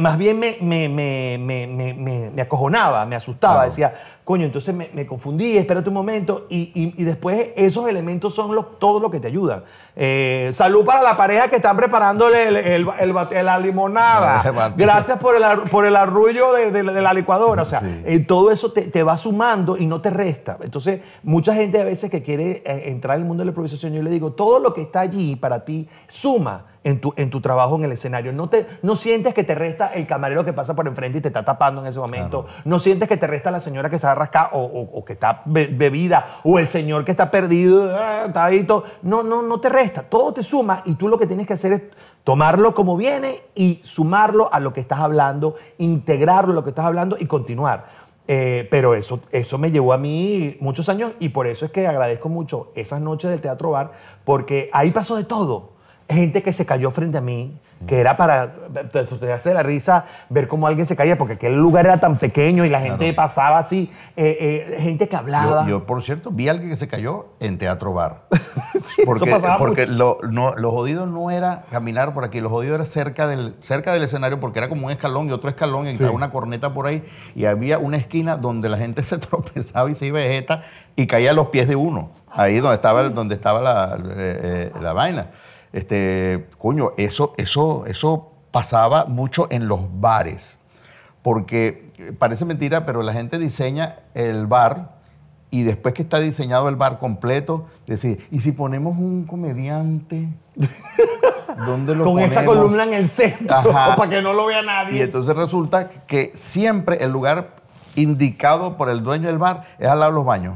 más bien me, me, acojonaba, me asustaba. Decía, coño, entonces me, confundí, espérate un momento, y, después esos elementos son los, todo lo que te ayudan. Eh, salud para la pareja que están preparándole la limonada. Gracias por el, por el arrullo de, la licuadora. O sea, eh, todo eso te, te, va sumando y no te resta. Entonces, mucha gente a veces que quiere eh, entrar al mundo de la improvisación, yo le digo, todo lo que está allí para ti suma en tu, en tu trabajo en el escenario. No, te, no sientes que te resta el camarero que pasa por enfrente y te está tapando en ese momento. No sientes que te resta la señora que se ha rascado o, o, que está bebida o el señor que está perdido, ah, está ahí todo. No, no, no te resta. Todo te suma y tú lo que tienes que hacer es tomarlo como viene y sumarlo a lo que estás hablando, integrarlo a lo que estás hablando y continuar. Eh, pero eso, eso me llevó a mí muchos años y por eso es que agradezco mucho esas noches del Teatro Bar, porque ahí pasó de todo gente que se cayó frente a mí, que era para hacer eh, la risa, ver cómo alguien se caía, porque aquel lugar era tan pequeño y la gente pasaba así, eh, eh, gente que hablaba. Yo, por cierto, vi a alguien que se cayó en Teatro Bar. porque porque lo, no, jodido no era caminar por aquí, lo jodido era cerca del, cerca del escenario, porque era como un escalón y otro escalón, y una corneta por ahí, y había una esquina donde la gente se tropezaba y se iba vegeta y caía a los pies de uno, ahí donde estaba, donde estaba la, la vaina. Este, coño, eso, eso, eso pasaba mucho en los bares, porque eh, parece mentira, pero la gente diseña el bar y después que está diseñado el bar completo, decir, ¿y si ponemos un comediante? ¿Dónde lo Con esta columna en el centro, para que no lo vea nadie. Y entonces resulta que siempre el lugar indicado por el dueño del bar es al lado de los baños.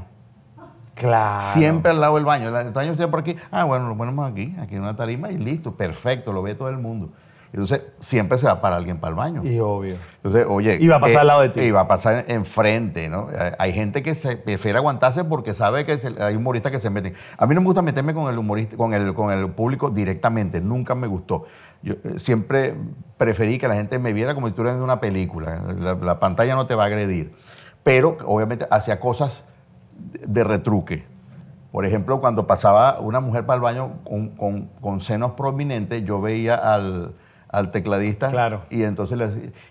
Claro. Siempre al lado del baño. El baño está por aquí. Ah, bueno, lo ponemos aquí, aquí en una tarima y listo, perfecto, lo ve todo el mundo. Entonces, siempre se va para alguien para el baño. Y obvio. Entonces, oye. Y a pasar al lado de ti. Eh, y a pasar enfrente, ¿no? Eh, hay gente que se prefiere aguantarse porque sabe que hay humoristas que se meten. A mí no me gusta meterme con el humorista, con el, con el público directamente. Nunca me gustó. Yo eh, siempre preferí que la gente me viera como si estuvieras en una película. La, la pantalla no te va a agredir. Pero, obviamente, hacia cosas de retruque. Por ejemplo, cuando pasaba una mujer para el baño con, senos prominentes, yo veía al, tecladista. Claro. Y entonces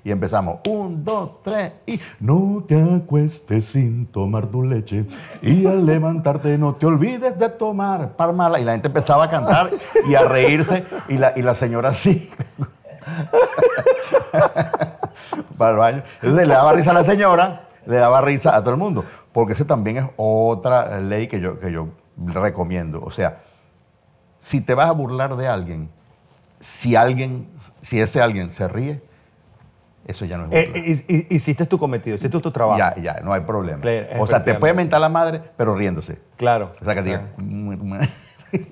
y empezamos. Un, dos, tres, y. No te acuestes sin tomar tu leche. Y al levantarte no te olvides de tomar parmala. Y la gente empezaba a cantar y a reírse. Y la, y la señora sí Para el baño. Entonces le daba risa a la señora, le daba risa a todo el mundo porque esa también es otra ley que yo, recomiendo. O sea, si te vas a burlar de alguien, si alguien, si ese alguien se ríe, eso ya no es eh, burla. hiciste tu cometido, hiciste tu trabajo. Ya, ya, no hay problema. o sea, te puede mentar la madre, pero riéndose. Claro. O sea, que ah. mm, mm, mm".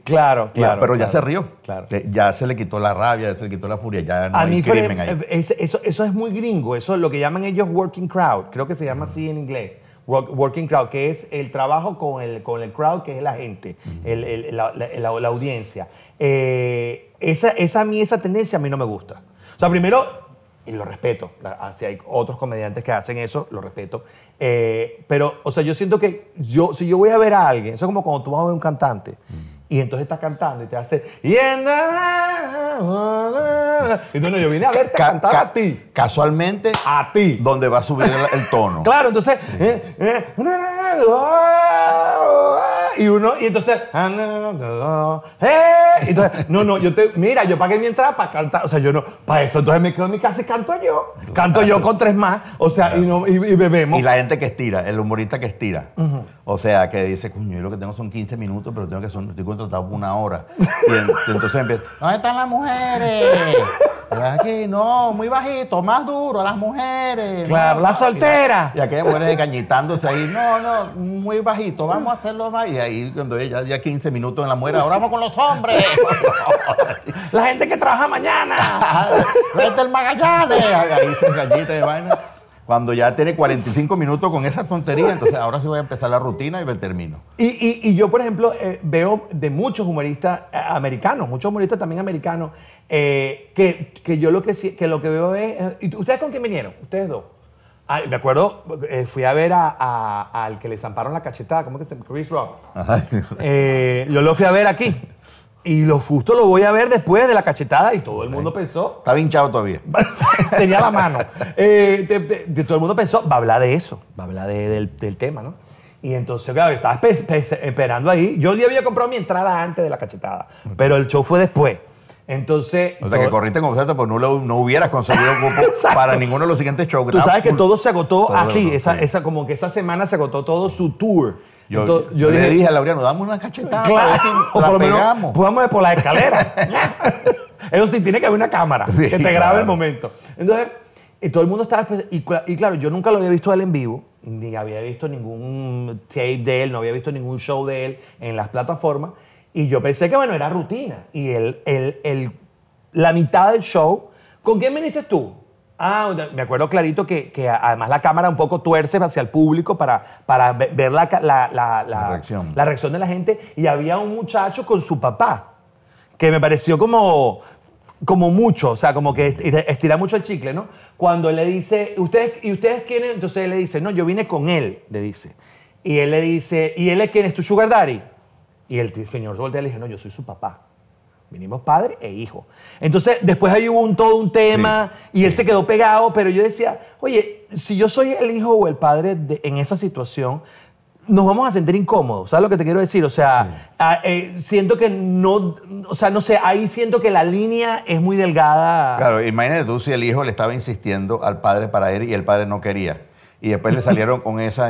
Claro. Claro, Pero ya se rió. Claro. Ya se le quitó la rabia, se le quitó la furia, ya no a hay crimen ahí. eso, eso, es muy gringo, eso es lo que llaman ellos working crowd, creo que se llama así en inglés working crowd, que es el trabajo con el, con el crowd, que es la gente, la, audiencia. Eh, esa, esa, a mí, esa tendencia a mí no me gusta. O sea, primero, y lo respeto, ah, si hay otros comediantes que hacen eso, lo respeto. Eh, pero, o sea, yo siento que yo, si yo voy a ver a alguien, eso es como cuando tú vas a ver a un cantante. Y entonces estás cantando y te hace. Y entonces yo vine a verte cantar a ti. Casualmente. A ti. Donde va a subir el, tono. claro, entonces. Eh, eh, y uno, y entonces, ah, ¡Eh! entonces, no, no, yo te, mira, yo pagué mi entrada para cantar, o sea, yo no, para eso, entonces me quedo en mi casa y canto yo, canto yo con tres más, o sea, y, no, y, bebemos. Y la gente que estira, el humorista que estira, o sea, que dice, coño, yo lo que tengo son 15 minutos, pero tengo que son, estoy contratado por una hora, y, entonces empieza, ¿dónde están las mujeres? Aquí, no, muy bajito, más duro, las mujeres. Claro, las solteras. Y aquellas mujeres cañitándose ahí, no, no, muy bajito, vamos a hacerlo más. Y ahí, cuando ella, ya 15 minutos en la muera, ahora vamos con los hombres. la gente que trabaja mañana. vete el Magallanes. Ahí se gallita de vaina. Cuando ya tiene 45 minutos con esa tontería, entonces ahora sí voy a empezar la rutina y me termino. Y, yo, por ejemplo, eh, veo de muchos humoristas eh, americanos, muchos humoristas también americanos, eh, que, yo lo que, que lo que veo es. ¿Ustedes con quién vinieron? Ustedes dos me acuerdo, eh, fui a ver al a, que le zamparon la cachetada, ¿cómo que se llama? Chris Rock. Eh, yo lo fui a ver aquí. Y lo justo lo voy a ver después de la cachetada y todo el mundo pensó. Está hinchado todavía. tenía la mano. Eh, todo el mundo pensó, va a hablar de eso, va a hablar del, tema, ¿no? Y entonces, claro, estaba esperando ahí. Yo ya había comprado mi entrada antes de la cachetada, pero el show fue después. Entonces. O sea, que corriste en pues no, lo, no hubieras conseguido para ninguno de los siguientes shows. Tú sabes que todo se agotó así, esa, esa, como que esa semana se agotó todo su tour. Yo, yo, le dije a Laureano, damos una cachetada. Claro, o por lo menos, vamos por la escalera. Eso sí, tiene que haber una cámara que te grabe el momento. Entonces, todo el mundo estaba. Y, claro, yo nunca lo había visto él en vivo, ni había visto ningún tape de él, no había visto ningún show de él en las plataformas. Y yo pensé que, bueno, era rutina. Y el, el, el, la mitad del show, ¿con quién viniste tú? Ah, me acuerdo clarito que, que además la cámara un poco tuerce hacia el público para, para ver la, la, la, la, reacción. la reacción de la gente. Y había un muchacho con su papá, que me pareció como, como mucho, o sea, como que estira mucho el chicle, ¿no? Cuando él le dice, ¿ustedes, ¿y ustedes quiénes? Entonces él le dice, no, yo vine con él, le dice. Y él le dice, ¿y él es quién es tu sugar daddy? Y el señor voltea le dice, no, yo soy su papá. Vinimos padre e hijo. Entonces, después ahí hubo un, todo un tema y él se quedó pegado, pero yo decía, oye, si yo soy el hijo o el padre en esa situación, nos vamos a sentir incómodos, ¿sabes lo que te quiero decir? O sea, eh, siento que no, o sea, no sé, ahí siento que la línea es muy delgada. Claro, imagínate tú si el hijo le estaba insistiendo al padre para ir y el padre no quería. Y después le salieron con esa,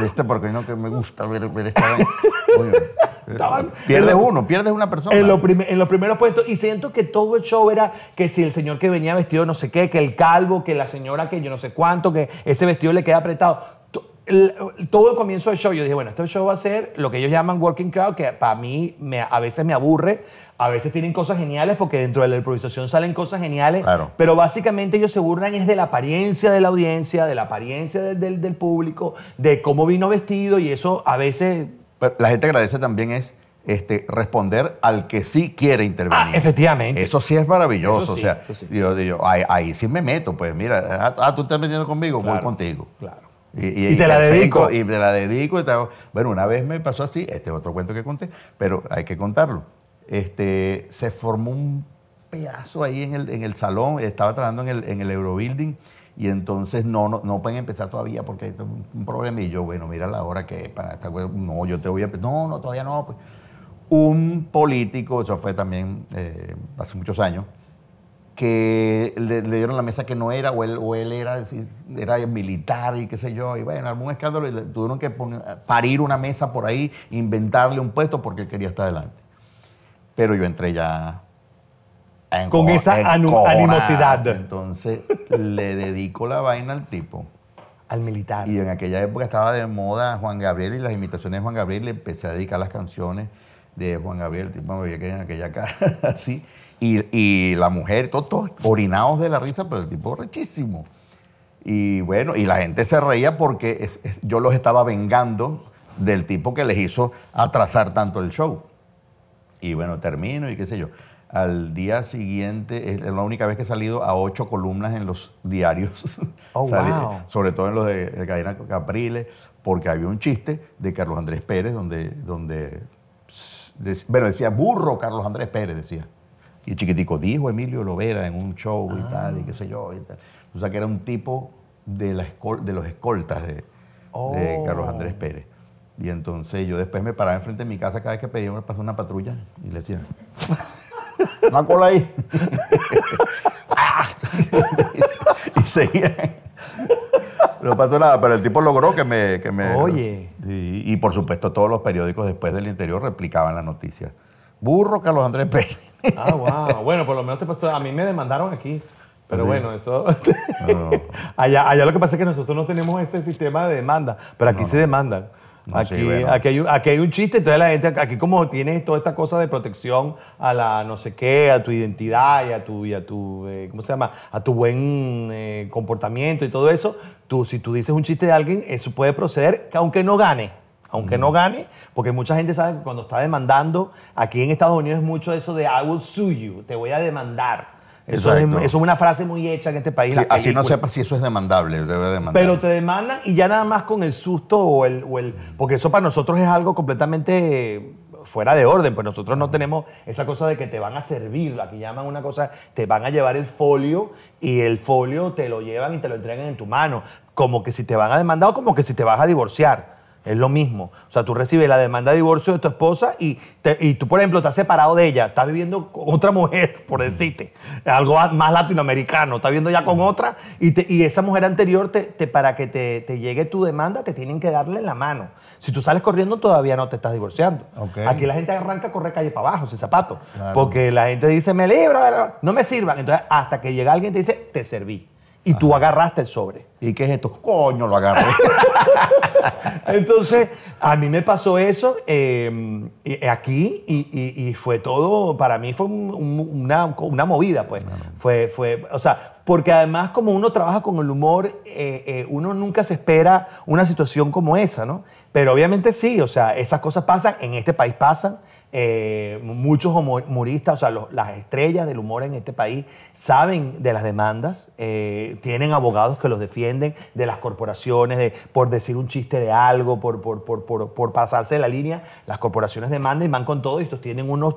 ¿viste? Porque no que me gusta ver, esta. pierdes uno, pierdes una persona. En, los primeros puestos. Y siento que todo el show era que si el señor que venía vestido no sé qué, que el calvo, que la señora que yo no sé cuánto, que ese vestido le queda apretado. todo el comienzo del show, yo dije, bueno, este show va a ser lo que ellos llaman working crowd, que para mí me, a veces me aburre, a veces tienen cosas geniales porque dentro de la improvisación salen cosas geniales, pero básicamente ellos se burlan es de la apariencia de la audiencia, de la apariencia del, público, de cómo vino vestido y eso a veces... la gente agradece también es este, responder al que sí quiere intervenir. Ah, efectivamente. Eso sí es maravilloso. o sea, yo, ahí, sí me meto, pues mira, ah, ah tú estás metiendo conmigo, voy contigo. Claro. Y, te la dedico. Y te la dedico. Bueno, una vez me pasó así, este es otro cuento que conté, pero hay que contarlo. Este, se formó un pedazo ahí en el, en el salón, estaba trabajando en el, en el Eurobuilding y entonces no, no, no, pueden empezar todavía porque hay un problema. Y yo, bueno, mira la hora que para esta no, yo te voy a no, no, todavía no. Pues. Un político, eso fue también eh, hace muchos años, que le, dieron la mesa que no era, o él, o él era, militar y qué sé yo, y bueno, algún escándalo, y tuvieron que parir una mesa por ahí, inventarle un puesto porque él quería estar adelante. Pero yo entré ya con esa animosidad. Entonces le dedico la vaina al tipo. Al militar. Y en aquella época estaba de moda Juan Gabriel y las imitaciones de Juan Gabriel. Le empecé a dedicar las canciones de Juan Gabriel. El tipo me veía que en aquella cara así. Y, la mujer, todos, orinados de la risa, pero el tipo rechísimo. Y bueno, y la gente se reía porque yo los estaba vengando del tipo que les hizo atrasar tanto el show. Y bueno, termino y qué sé yo. Al día siguiente, es la única vez que he salido a ocho columnas en los diarios. Oh, eh, wow. Sobre todo en los de, Cadena Capriles, porque había un chiste de Carlos Andrés Pérez donde, donde bueno, decía burro Carlos Andrés Pérez, decía. Y chiquitico, dijo Emilio Lovera en un show y tal, y qué sé yo, y tal. O sea, que era un tipo de, la de los escoltas de Carlos Andrés oh. Pérez. Y entonces yo después me paraba enfrente de mi casa cada vez que pedía me pasó una patrulla y le decía, una cola ahí. y seguía. No pasó nada, pero el tipo logró que me... me Oye. Y, por supuesto todos los periódicos después del interior replicaban la noticia. Burro Carlos Andrés Pérez. ah, wow. Bueno, por lo menos te pasó... A mí me demandaron aquí. Pero bueno, eso... allá, lo que pasa es que nosotros no tenemos ese sistema de demanda, pero aquí se demandan aquí, hay un, chiste, entonces la gente, aquí como tienes toda esta cosa de protección a la no sé qué, a tu identidad y a tu, a eh, ¿cómo se llama? A tu buen eh, comportamiento y todo eso, tú, si tú dices un chiste de alguien, eso puede proceder, aunque no gane. Aunque no gane, porque mucha gente sabe que cuando está demandando, aquí en Estados Unidos es mucho eso de I will sue you, te voy a demandar. Eso es, una frase muy hecha en este país. así no sepa si eso es demandable, debe demandar. Pero te demandan y ya nada más con el susto o el, o el. Porque eso para nosotros es algo completamente fuera de orden, pues nosotros no tenemos esa cosa de que te van a servir, aquí llaman una cosa, te van a llevar el folio y el folio te lo llevan y te lo entregan en tu mano, como que si te van a demandar o como que si te vas a divorciar. Es lo mismo. O sea, tú recibes la demanda de divorcio de tu esposa y, tú, por ejemplo, te has separado de ella, estás viviendo con otra mujer, por decirte, algo más latinoamericano, estás viviendo ya con otra y, esa mujer anterior, te, te para que te, llegue tu demanda, te tienen que darle la mano. Si tú sales corriendo, todavía no te estás divorciando. Aquí la gente arranca a correr calle para abajo sin zapato. porque la gente dice, me libro, no me sirvan. Entonces, hasta que llega alguien y te dice, te serví. Y tú agarraste el sobre. ¿Y qué es esto? Coño, lo agarré. Entonces, a mí me pasó eso em, eh, aquí y, fue todo, para mí fue una, una, movida, pues. Fue, fue, o sea, porque además como uno trabaja con el humor, eh, eh, uno nunca se espera una situación como esa, ¿no? Pero obviamente sí, o sea, esas cosas pasan, en este país pasan, eh, muchos humoristas, o sea, las estrellas del humor en este país saben de las demandas, eh, tienen abogados que los defienden, de las corporaciones, de, por decir un chiste de algo, por, por, pasarse de la línea, las corporaciones demandan y van con todo, y estos tienen unos,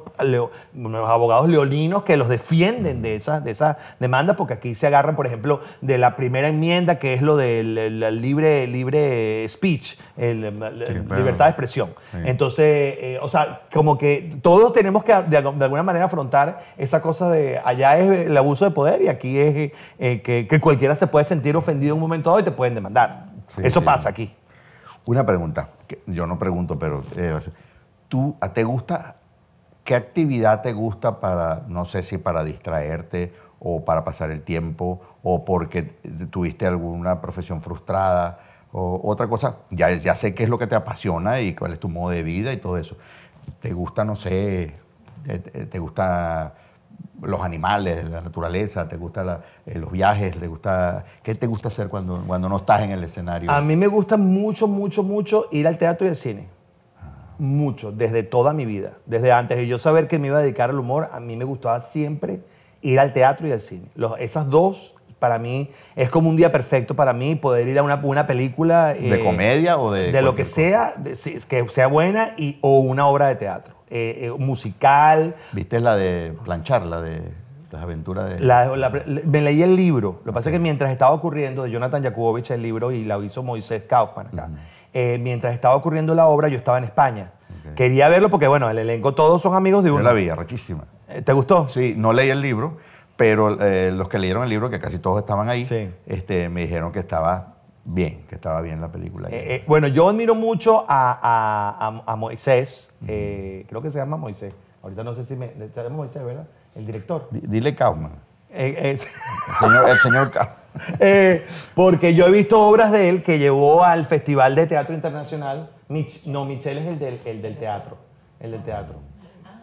abogados leoninos que los defienden de esas de esa demandas, porque aquí se agarran, por ejemplo, de la primera enmienda, que es lo del libre, libre speech, libertad de expresión. Entonces, eh, o sea, como que todos tenemos que de, alguna manera afrontar esa cosa de allá es el abuso de poder y aquí es eh, que, cualquiera se puede sentir ofendido en un momento dado y te pueden demandar. Eso pasa aquí. Una pregunta, yo no pregunto, pero eh, ¿tú te gusta, qué actividad te gusta para, no sé si para distraerte o para pasar el tiempo o porque tuviste alguna profesión frustrada? O otra cosa, ya, ya sé qué es lo que te apasiona y cuál es tu modo de vida y todo eso te gusta, no sé, eh, eh, te, gusta los animales, la naturaleza, te gusta eh, los viajes, te gusta, ¿qué te gusta hacer cuando, cuando no estás en el escenario? A mí me gusta mucho, mucho, mucho ir al teatro y al cine. Mucho, desde toda mi vida. Desde antes de yo saber que me iba a dedicar al humor, a mí me gustaba siempre ir al teatro y al cine. Los, esas dos para mí es como un día perfecto para mí poder ir a una, una película. ¿De eh, comedia o de.? De lo que sea, que sea buena y, o una obra de teatro. Eh, eh, musical. ¿Viste la de Planchar, la de.? las aventuras de... me leí el libro. Lo que pasa es que mientras estaba ocurriendo, de Jonathan Yakubovich el libro, y la hizo Moisés Kaufman acá, mientras estaba ocurriendo la obra, yo estaba en España. Quería verlo porque, bueno, el elenco todos son amigos de uno. Yo la vi, rechísima. ¿Te gustó? Sí, no leí el libro pero eh, los que leyeron el libro, que casi todos estaban ahí, este, me dijeron que estaba bien, que estaba bien la película. Eh, eh, bueno, yo admiro mucho a, Moisés, creo que se llama Moisés. Ahorita no sé si me. ¿Se Moisés, verdad? El director. dile Kaufman. el señor, el porque yo he visto obras de él que llevó al Festival de Teatro Internacional. no, Michel es el del, teatro. El del teatro.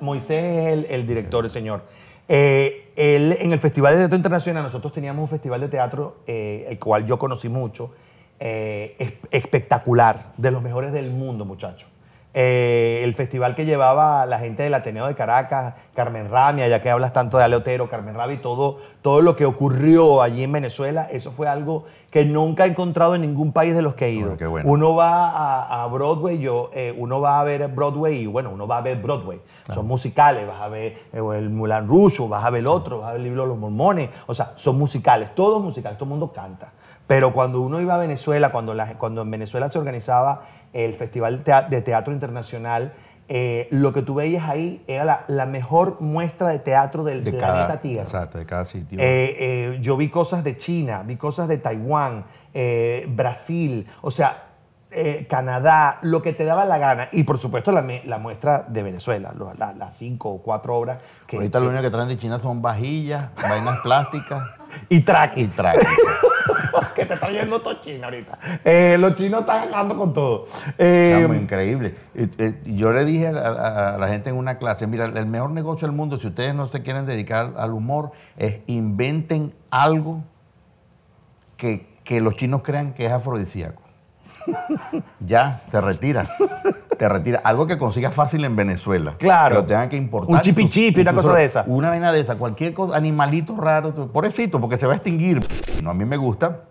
Moisés es el, el director, el señor. Eh, en el Festival de Teatro Internacional, nosotros teníamos un festival de teatro, eh, el cual yo conocí mucho, eh, espectacular, de los mejores del mundo, muchachos. el festival que llevaba la gente del Ateneo de Caracas, Carmen Ramia, ya que hablas tanto de Aleotero, Carmen Rabi, todo, todo lo que ocurrió allí en Venezuela, eso fue algo que nunca he encontrado en ningún país de los que he ido. Uno va a, Broadway, yo, eh, uno va a ver Broadway y bueno, uno va a ver Broadway. Son musicales, vas a ver eh, el Mulan Russo, vas a ver el otro, vas a ver el libro de los mormones. O sea, son musicales, todos musical, todo el mundo canta. Pero cuando uno iba a Venezuela, cuando, cuando en Venezuela se organizaba el Festival de Teatro Internacional, eh, lo que tú veías ahí era la, mejor muestra de teatro del de planeta cada, Tierra. Exacto, de cada sitio. Eh, eh, yo vi cosas de China, vi cosas de Taiwán, Brasil, o sea, eh, Canadá, lo que te daba la gana. Y por supuesto, la, muestra de Venezuela, las cinco o cuatro obras. Que, Ahorita lo único que traen de China son vajillas, vainas plásticas. Y traqui. Y track que te está yendo todo China ahorita. Eh, los chinos están ganando con todo. Eh, increíble. Yo le dije a, la gente en una clase, mira, el mejor negocio del mundo, si ustedes no se quieren dedicar al humor, es inventen algo que, que los chinos crean que es afrodisíaco. ya, te retiras. Te retiras. Algo que consigas fácil en Venezuela. Claro. Que tengan que importar. Un chipi chipi, una cosa de esa. Una vena de esa. Cualquier cosa, animalito raro. Pobrecito, porque se va a extinguir. No, a mí me gusta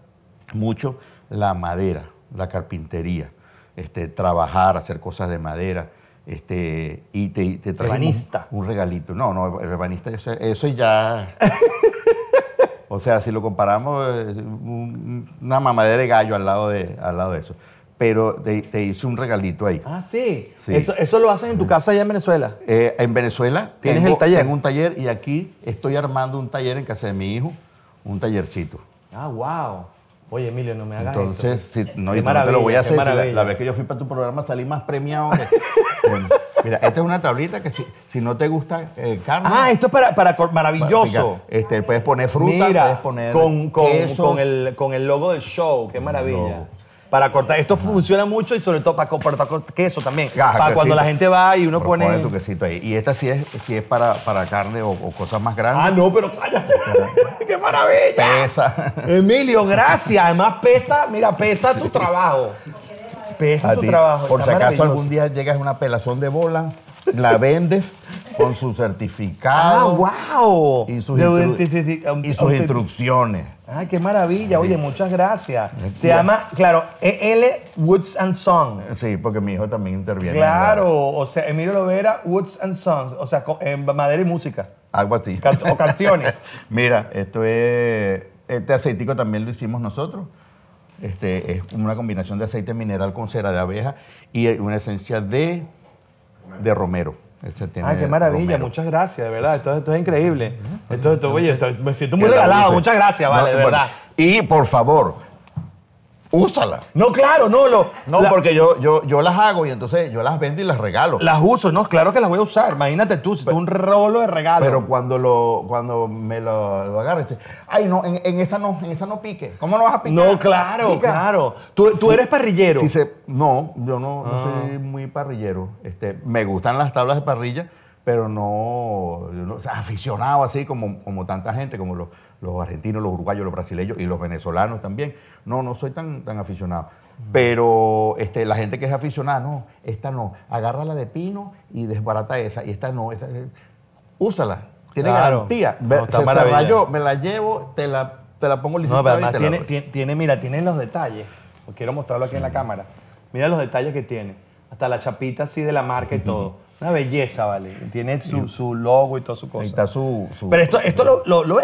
mucho la madera, la carpintería. Este, trabajar, hacer cosas de madera. Este, y te, te un, regalito. No, no, el urbanista, eso ya. O sea, si lo comparamos, una mamadera de gallo al lado de, al lado de eso. Pero te, hice un regalito ahí. Ah, sí. Eso, lo hacen en tu casa allá en Venezuela? Eh, en Venezuela. ¿Tienes el taller? Tengo un taller y aquí estoy armando un taller en casa de mi hijo, un tallercito. Ah, wow. Oye, Emilio, no me hagas Entonces, esto. no, te lo voy a hacer. la, vez que yo fui para tu programa salí más premiado. Bueno, mira, esta es una tablita que si, si no te gusta eh, carne. Ah, esto es para, para maravilloso. este, puedes poner fruta, puedes poner con, con- el, logo del show, qué maravilla. Para cortar, esto funciona mucho y sobre todo para cortar queso también. para cuando la gente va y uno pone. tu quesito ahí. Y esta sí es, es para, carne o, cosas más grandes. Ah, no, pero ¡Qué maravilla! Pesa. Emilio, gracias. Además pesa, mira, pesa su trabajo. Por si acaso algún día llegas a una pelazón de bola, la vendes con su certificado. ¡Ah, wow! Y sus, instrucciones. ¡Ay, qué maravilla! Oye, muchas gracias. Eh, Se llama, claro, EL Woods and Song. Sí, porque mi hijo también interviene. Claro, o sea, Emilio Lovera, Woods and Songs, o sea, en madera y música. Algo así. o canciones. Mira, esto es. Este aceitico también lo hicimos nosotros. Este, es una combinación de aceite mineral con cera de abeja y una esencia de, de romero. ¡Ay, ah, qué maravilla, muchas gracias, de verdad. Esto, esto es increíble. me siento muy regalado, muchas gracias, vale, de verdad. y por favor, úsala. No, claro, no, lo, no porque yo, yo, yo las hago y entonces yo las vendo y las regalo. Las uso, no, claro que las voy a usar. Imagínate tú, si un rolo de regalo. Pero cuando lo, cuando me lo, lo agarres, ay no, en, esa no, en esa no piques. ¿Cómo no vas a picar? No, claro, claro. Tú, eres parrillero. Si no, yo no, no, ah. soy muy parrillero. Este, me gustan las tablas de parrilla pero no, no aficionado así como, como tanta gente, como los, argentinos, los uruguayos, los brasileños y los venezolanos también. No, no soy tan, tan aficionado. Pero este, la gente que es aficionada, no, esta no, Agárrala de pino y desbarata esa, y esta no, eh, úsala, tiene garantía. se, se rayó, me la llevo, te la, te la pongo licitada. tiene, mira, tiene los detalles, quiero mostrarlo aquí en la cámara. Mira los detalles que tiene, hasta la chapita así de la marca y todo una belleza, vale. Tiene su, logo y todas su cosas. Ahí está su. Pero esto, esto lo, lo,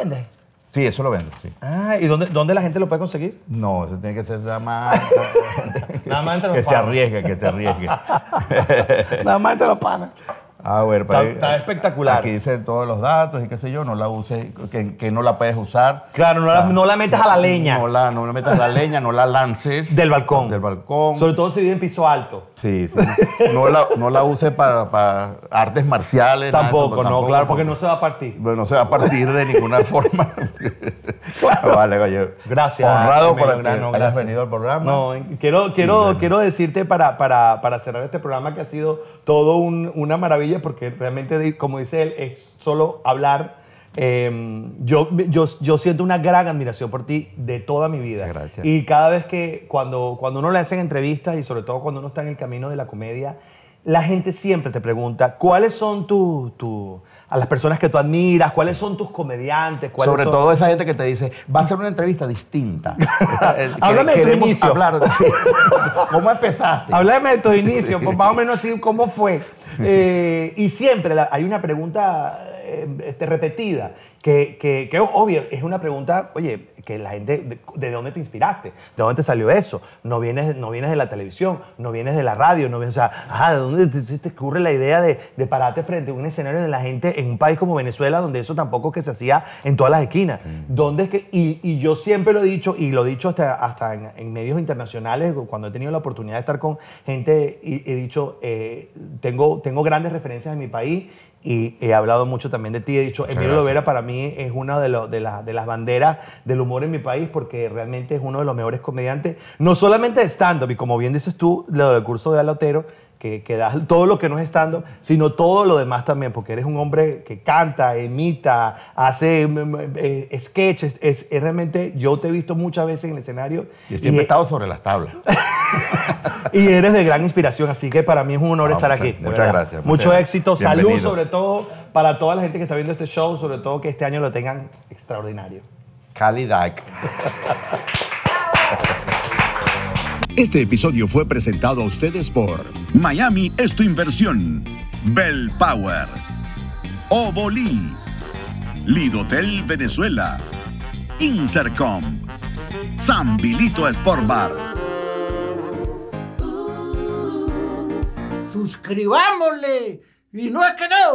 Sí, eso lo vendo, Ah, ¿y dónde, dónde la gente lo puede conseguir? No, eso tiene que ser nada más. Nada más entre que se arriesgue, que te arriesgue. Nada más te lo pana. Ah, bueno, Está- está espectacular. Aquí dice todos los datos y qué sé yo, no la uses, que, no la puedes usar. Claro, no la, ah, no metas a la leña No la, no a la leña, no la lances. del balcón. Del balcón. Sobre todo si vive en piso alto. Sí, No, la, no la use para, para artes marciales. Tampoco, no, claro, porque no se va a partir. No se va a partir de ninguna forma. Vale, Gracias. Honrado por haber venido al programa. No, quiero, quiero, quiero decirte para, para, para, cerrar este programa que ha sido todo una maravilla, porque realmente, como dice él, es solo hablar Em, yo, yo, siento una gran admiración por ti de toda mi vida. Gracias. Y cada vez que, cuando, cuando uno le hacen entrevistas y sobre todo cuando uno está en el camino de la comedia, la gente siempre te pregunta, ¿cuáles son tus... a las personas que tú admiras, cuáles son tus comediantes, ¿Cuáles Sobre todo esa gente que te dice, va a ser una entrevista distinta. Eh, eh, Háblame de tu inicio. ¿Cómo empezaste? Háblame de tu inicio, pues, más o menos así, ¿cómo fue? Eh, y siempre hay una pregunta Em, este, repetida, que, que, obvio, es una pregunta, oye, que la gente, de, dónde te inspiraste? ¿De dónde te salió eso? No vienes, no vienes de la televisión, no vienes de la radio, no vienes, o sea, ¿de dónde te, ocurre la idea de, de, pararte frente a un escenario de la gente en un país como Venezuela, donde eso tampoco que se hacía en todas las esquinas? Mm. ¿Dónde es que, y, yo siempre lo he dicho, y lo he dicho hasta, en, medios internacionales, cuando he tenido la oportunidad de estar con gente, y, he dicho, eh, tengo, tengo grandes referencias en mi país y he hablado mucho también de ti. He dicho, Emilio Lovera para mí es una de, las banderas del humor en mi país porque realmente es uno de los mejores comediantes, no solamente de stand-up, y como bien dices tú, lo del curso de Alotero, que, das todo lo que no es estando, sino todo lo demás también, porque eres un hombre que canta, emita hace mm, mm, eh, sketches. Es, realmente, yo te he visto muchas veces en el escenario. y siempre he estado sobre las tablas. y eres de gran inspiración, así que para mí es un honor ah, estar aquí. Muchas gracias. Mucho éxito, salud sobre todo para toda la gente que está viendo este show, sobre todo que este año lo tengan extraordinario. Calidad. Este episodio fue presentado a ustedes por Miami es tu inversión, Bell Power, Ovolí, Lidotel Venezuela, Insercom, San Bilito Sport Bar. Suscribámosle y no es que no.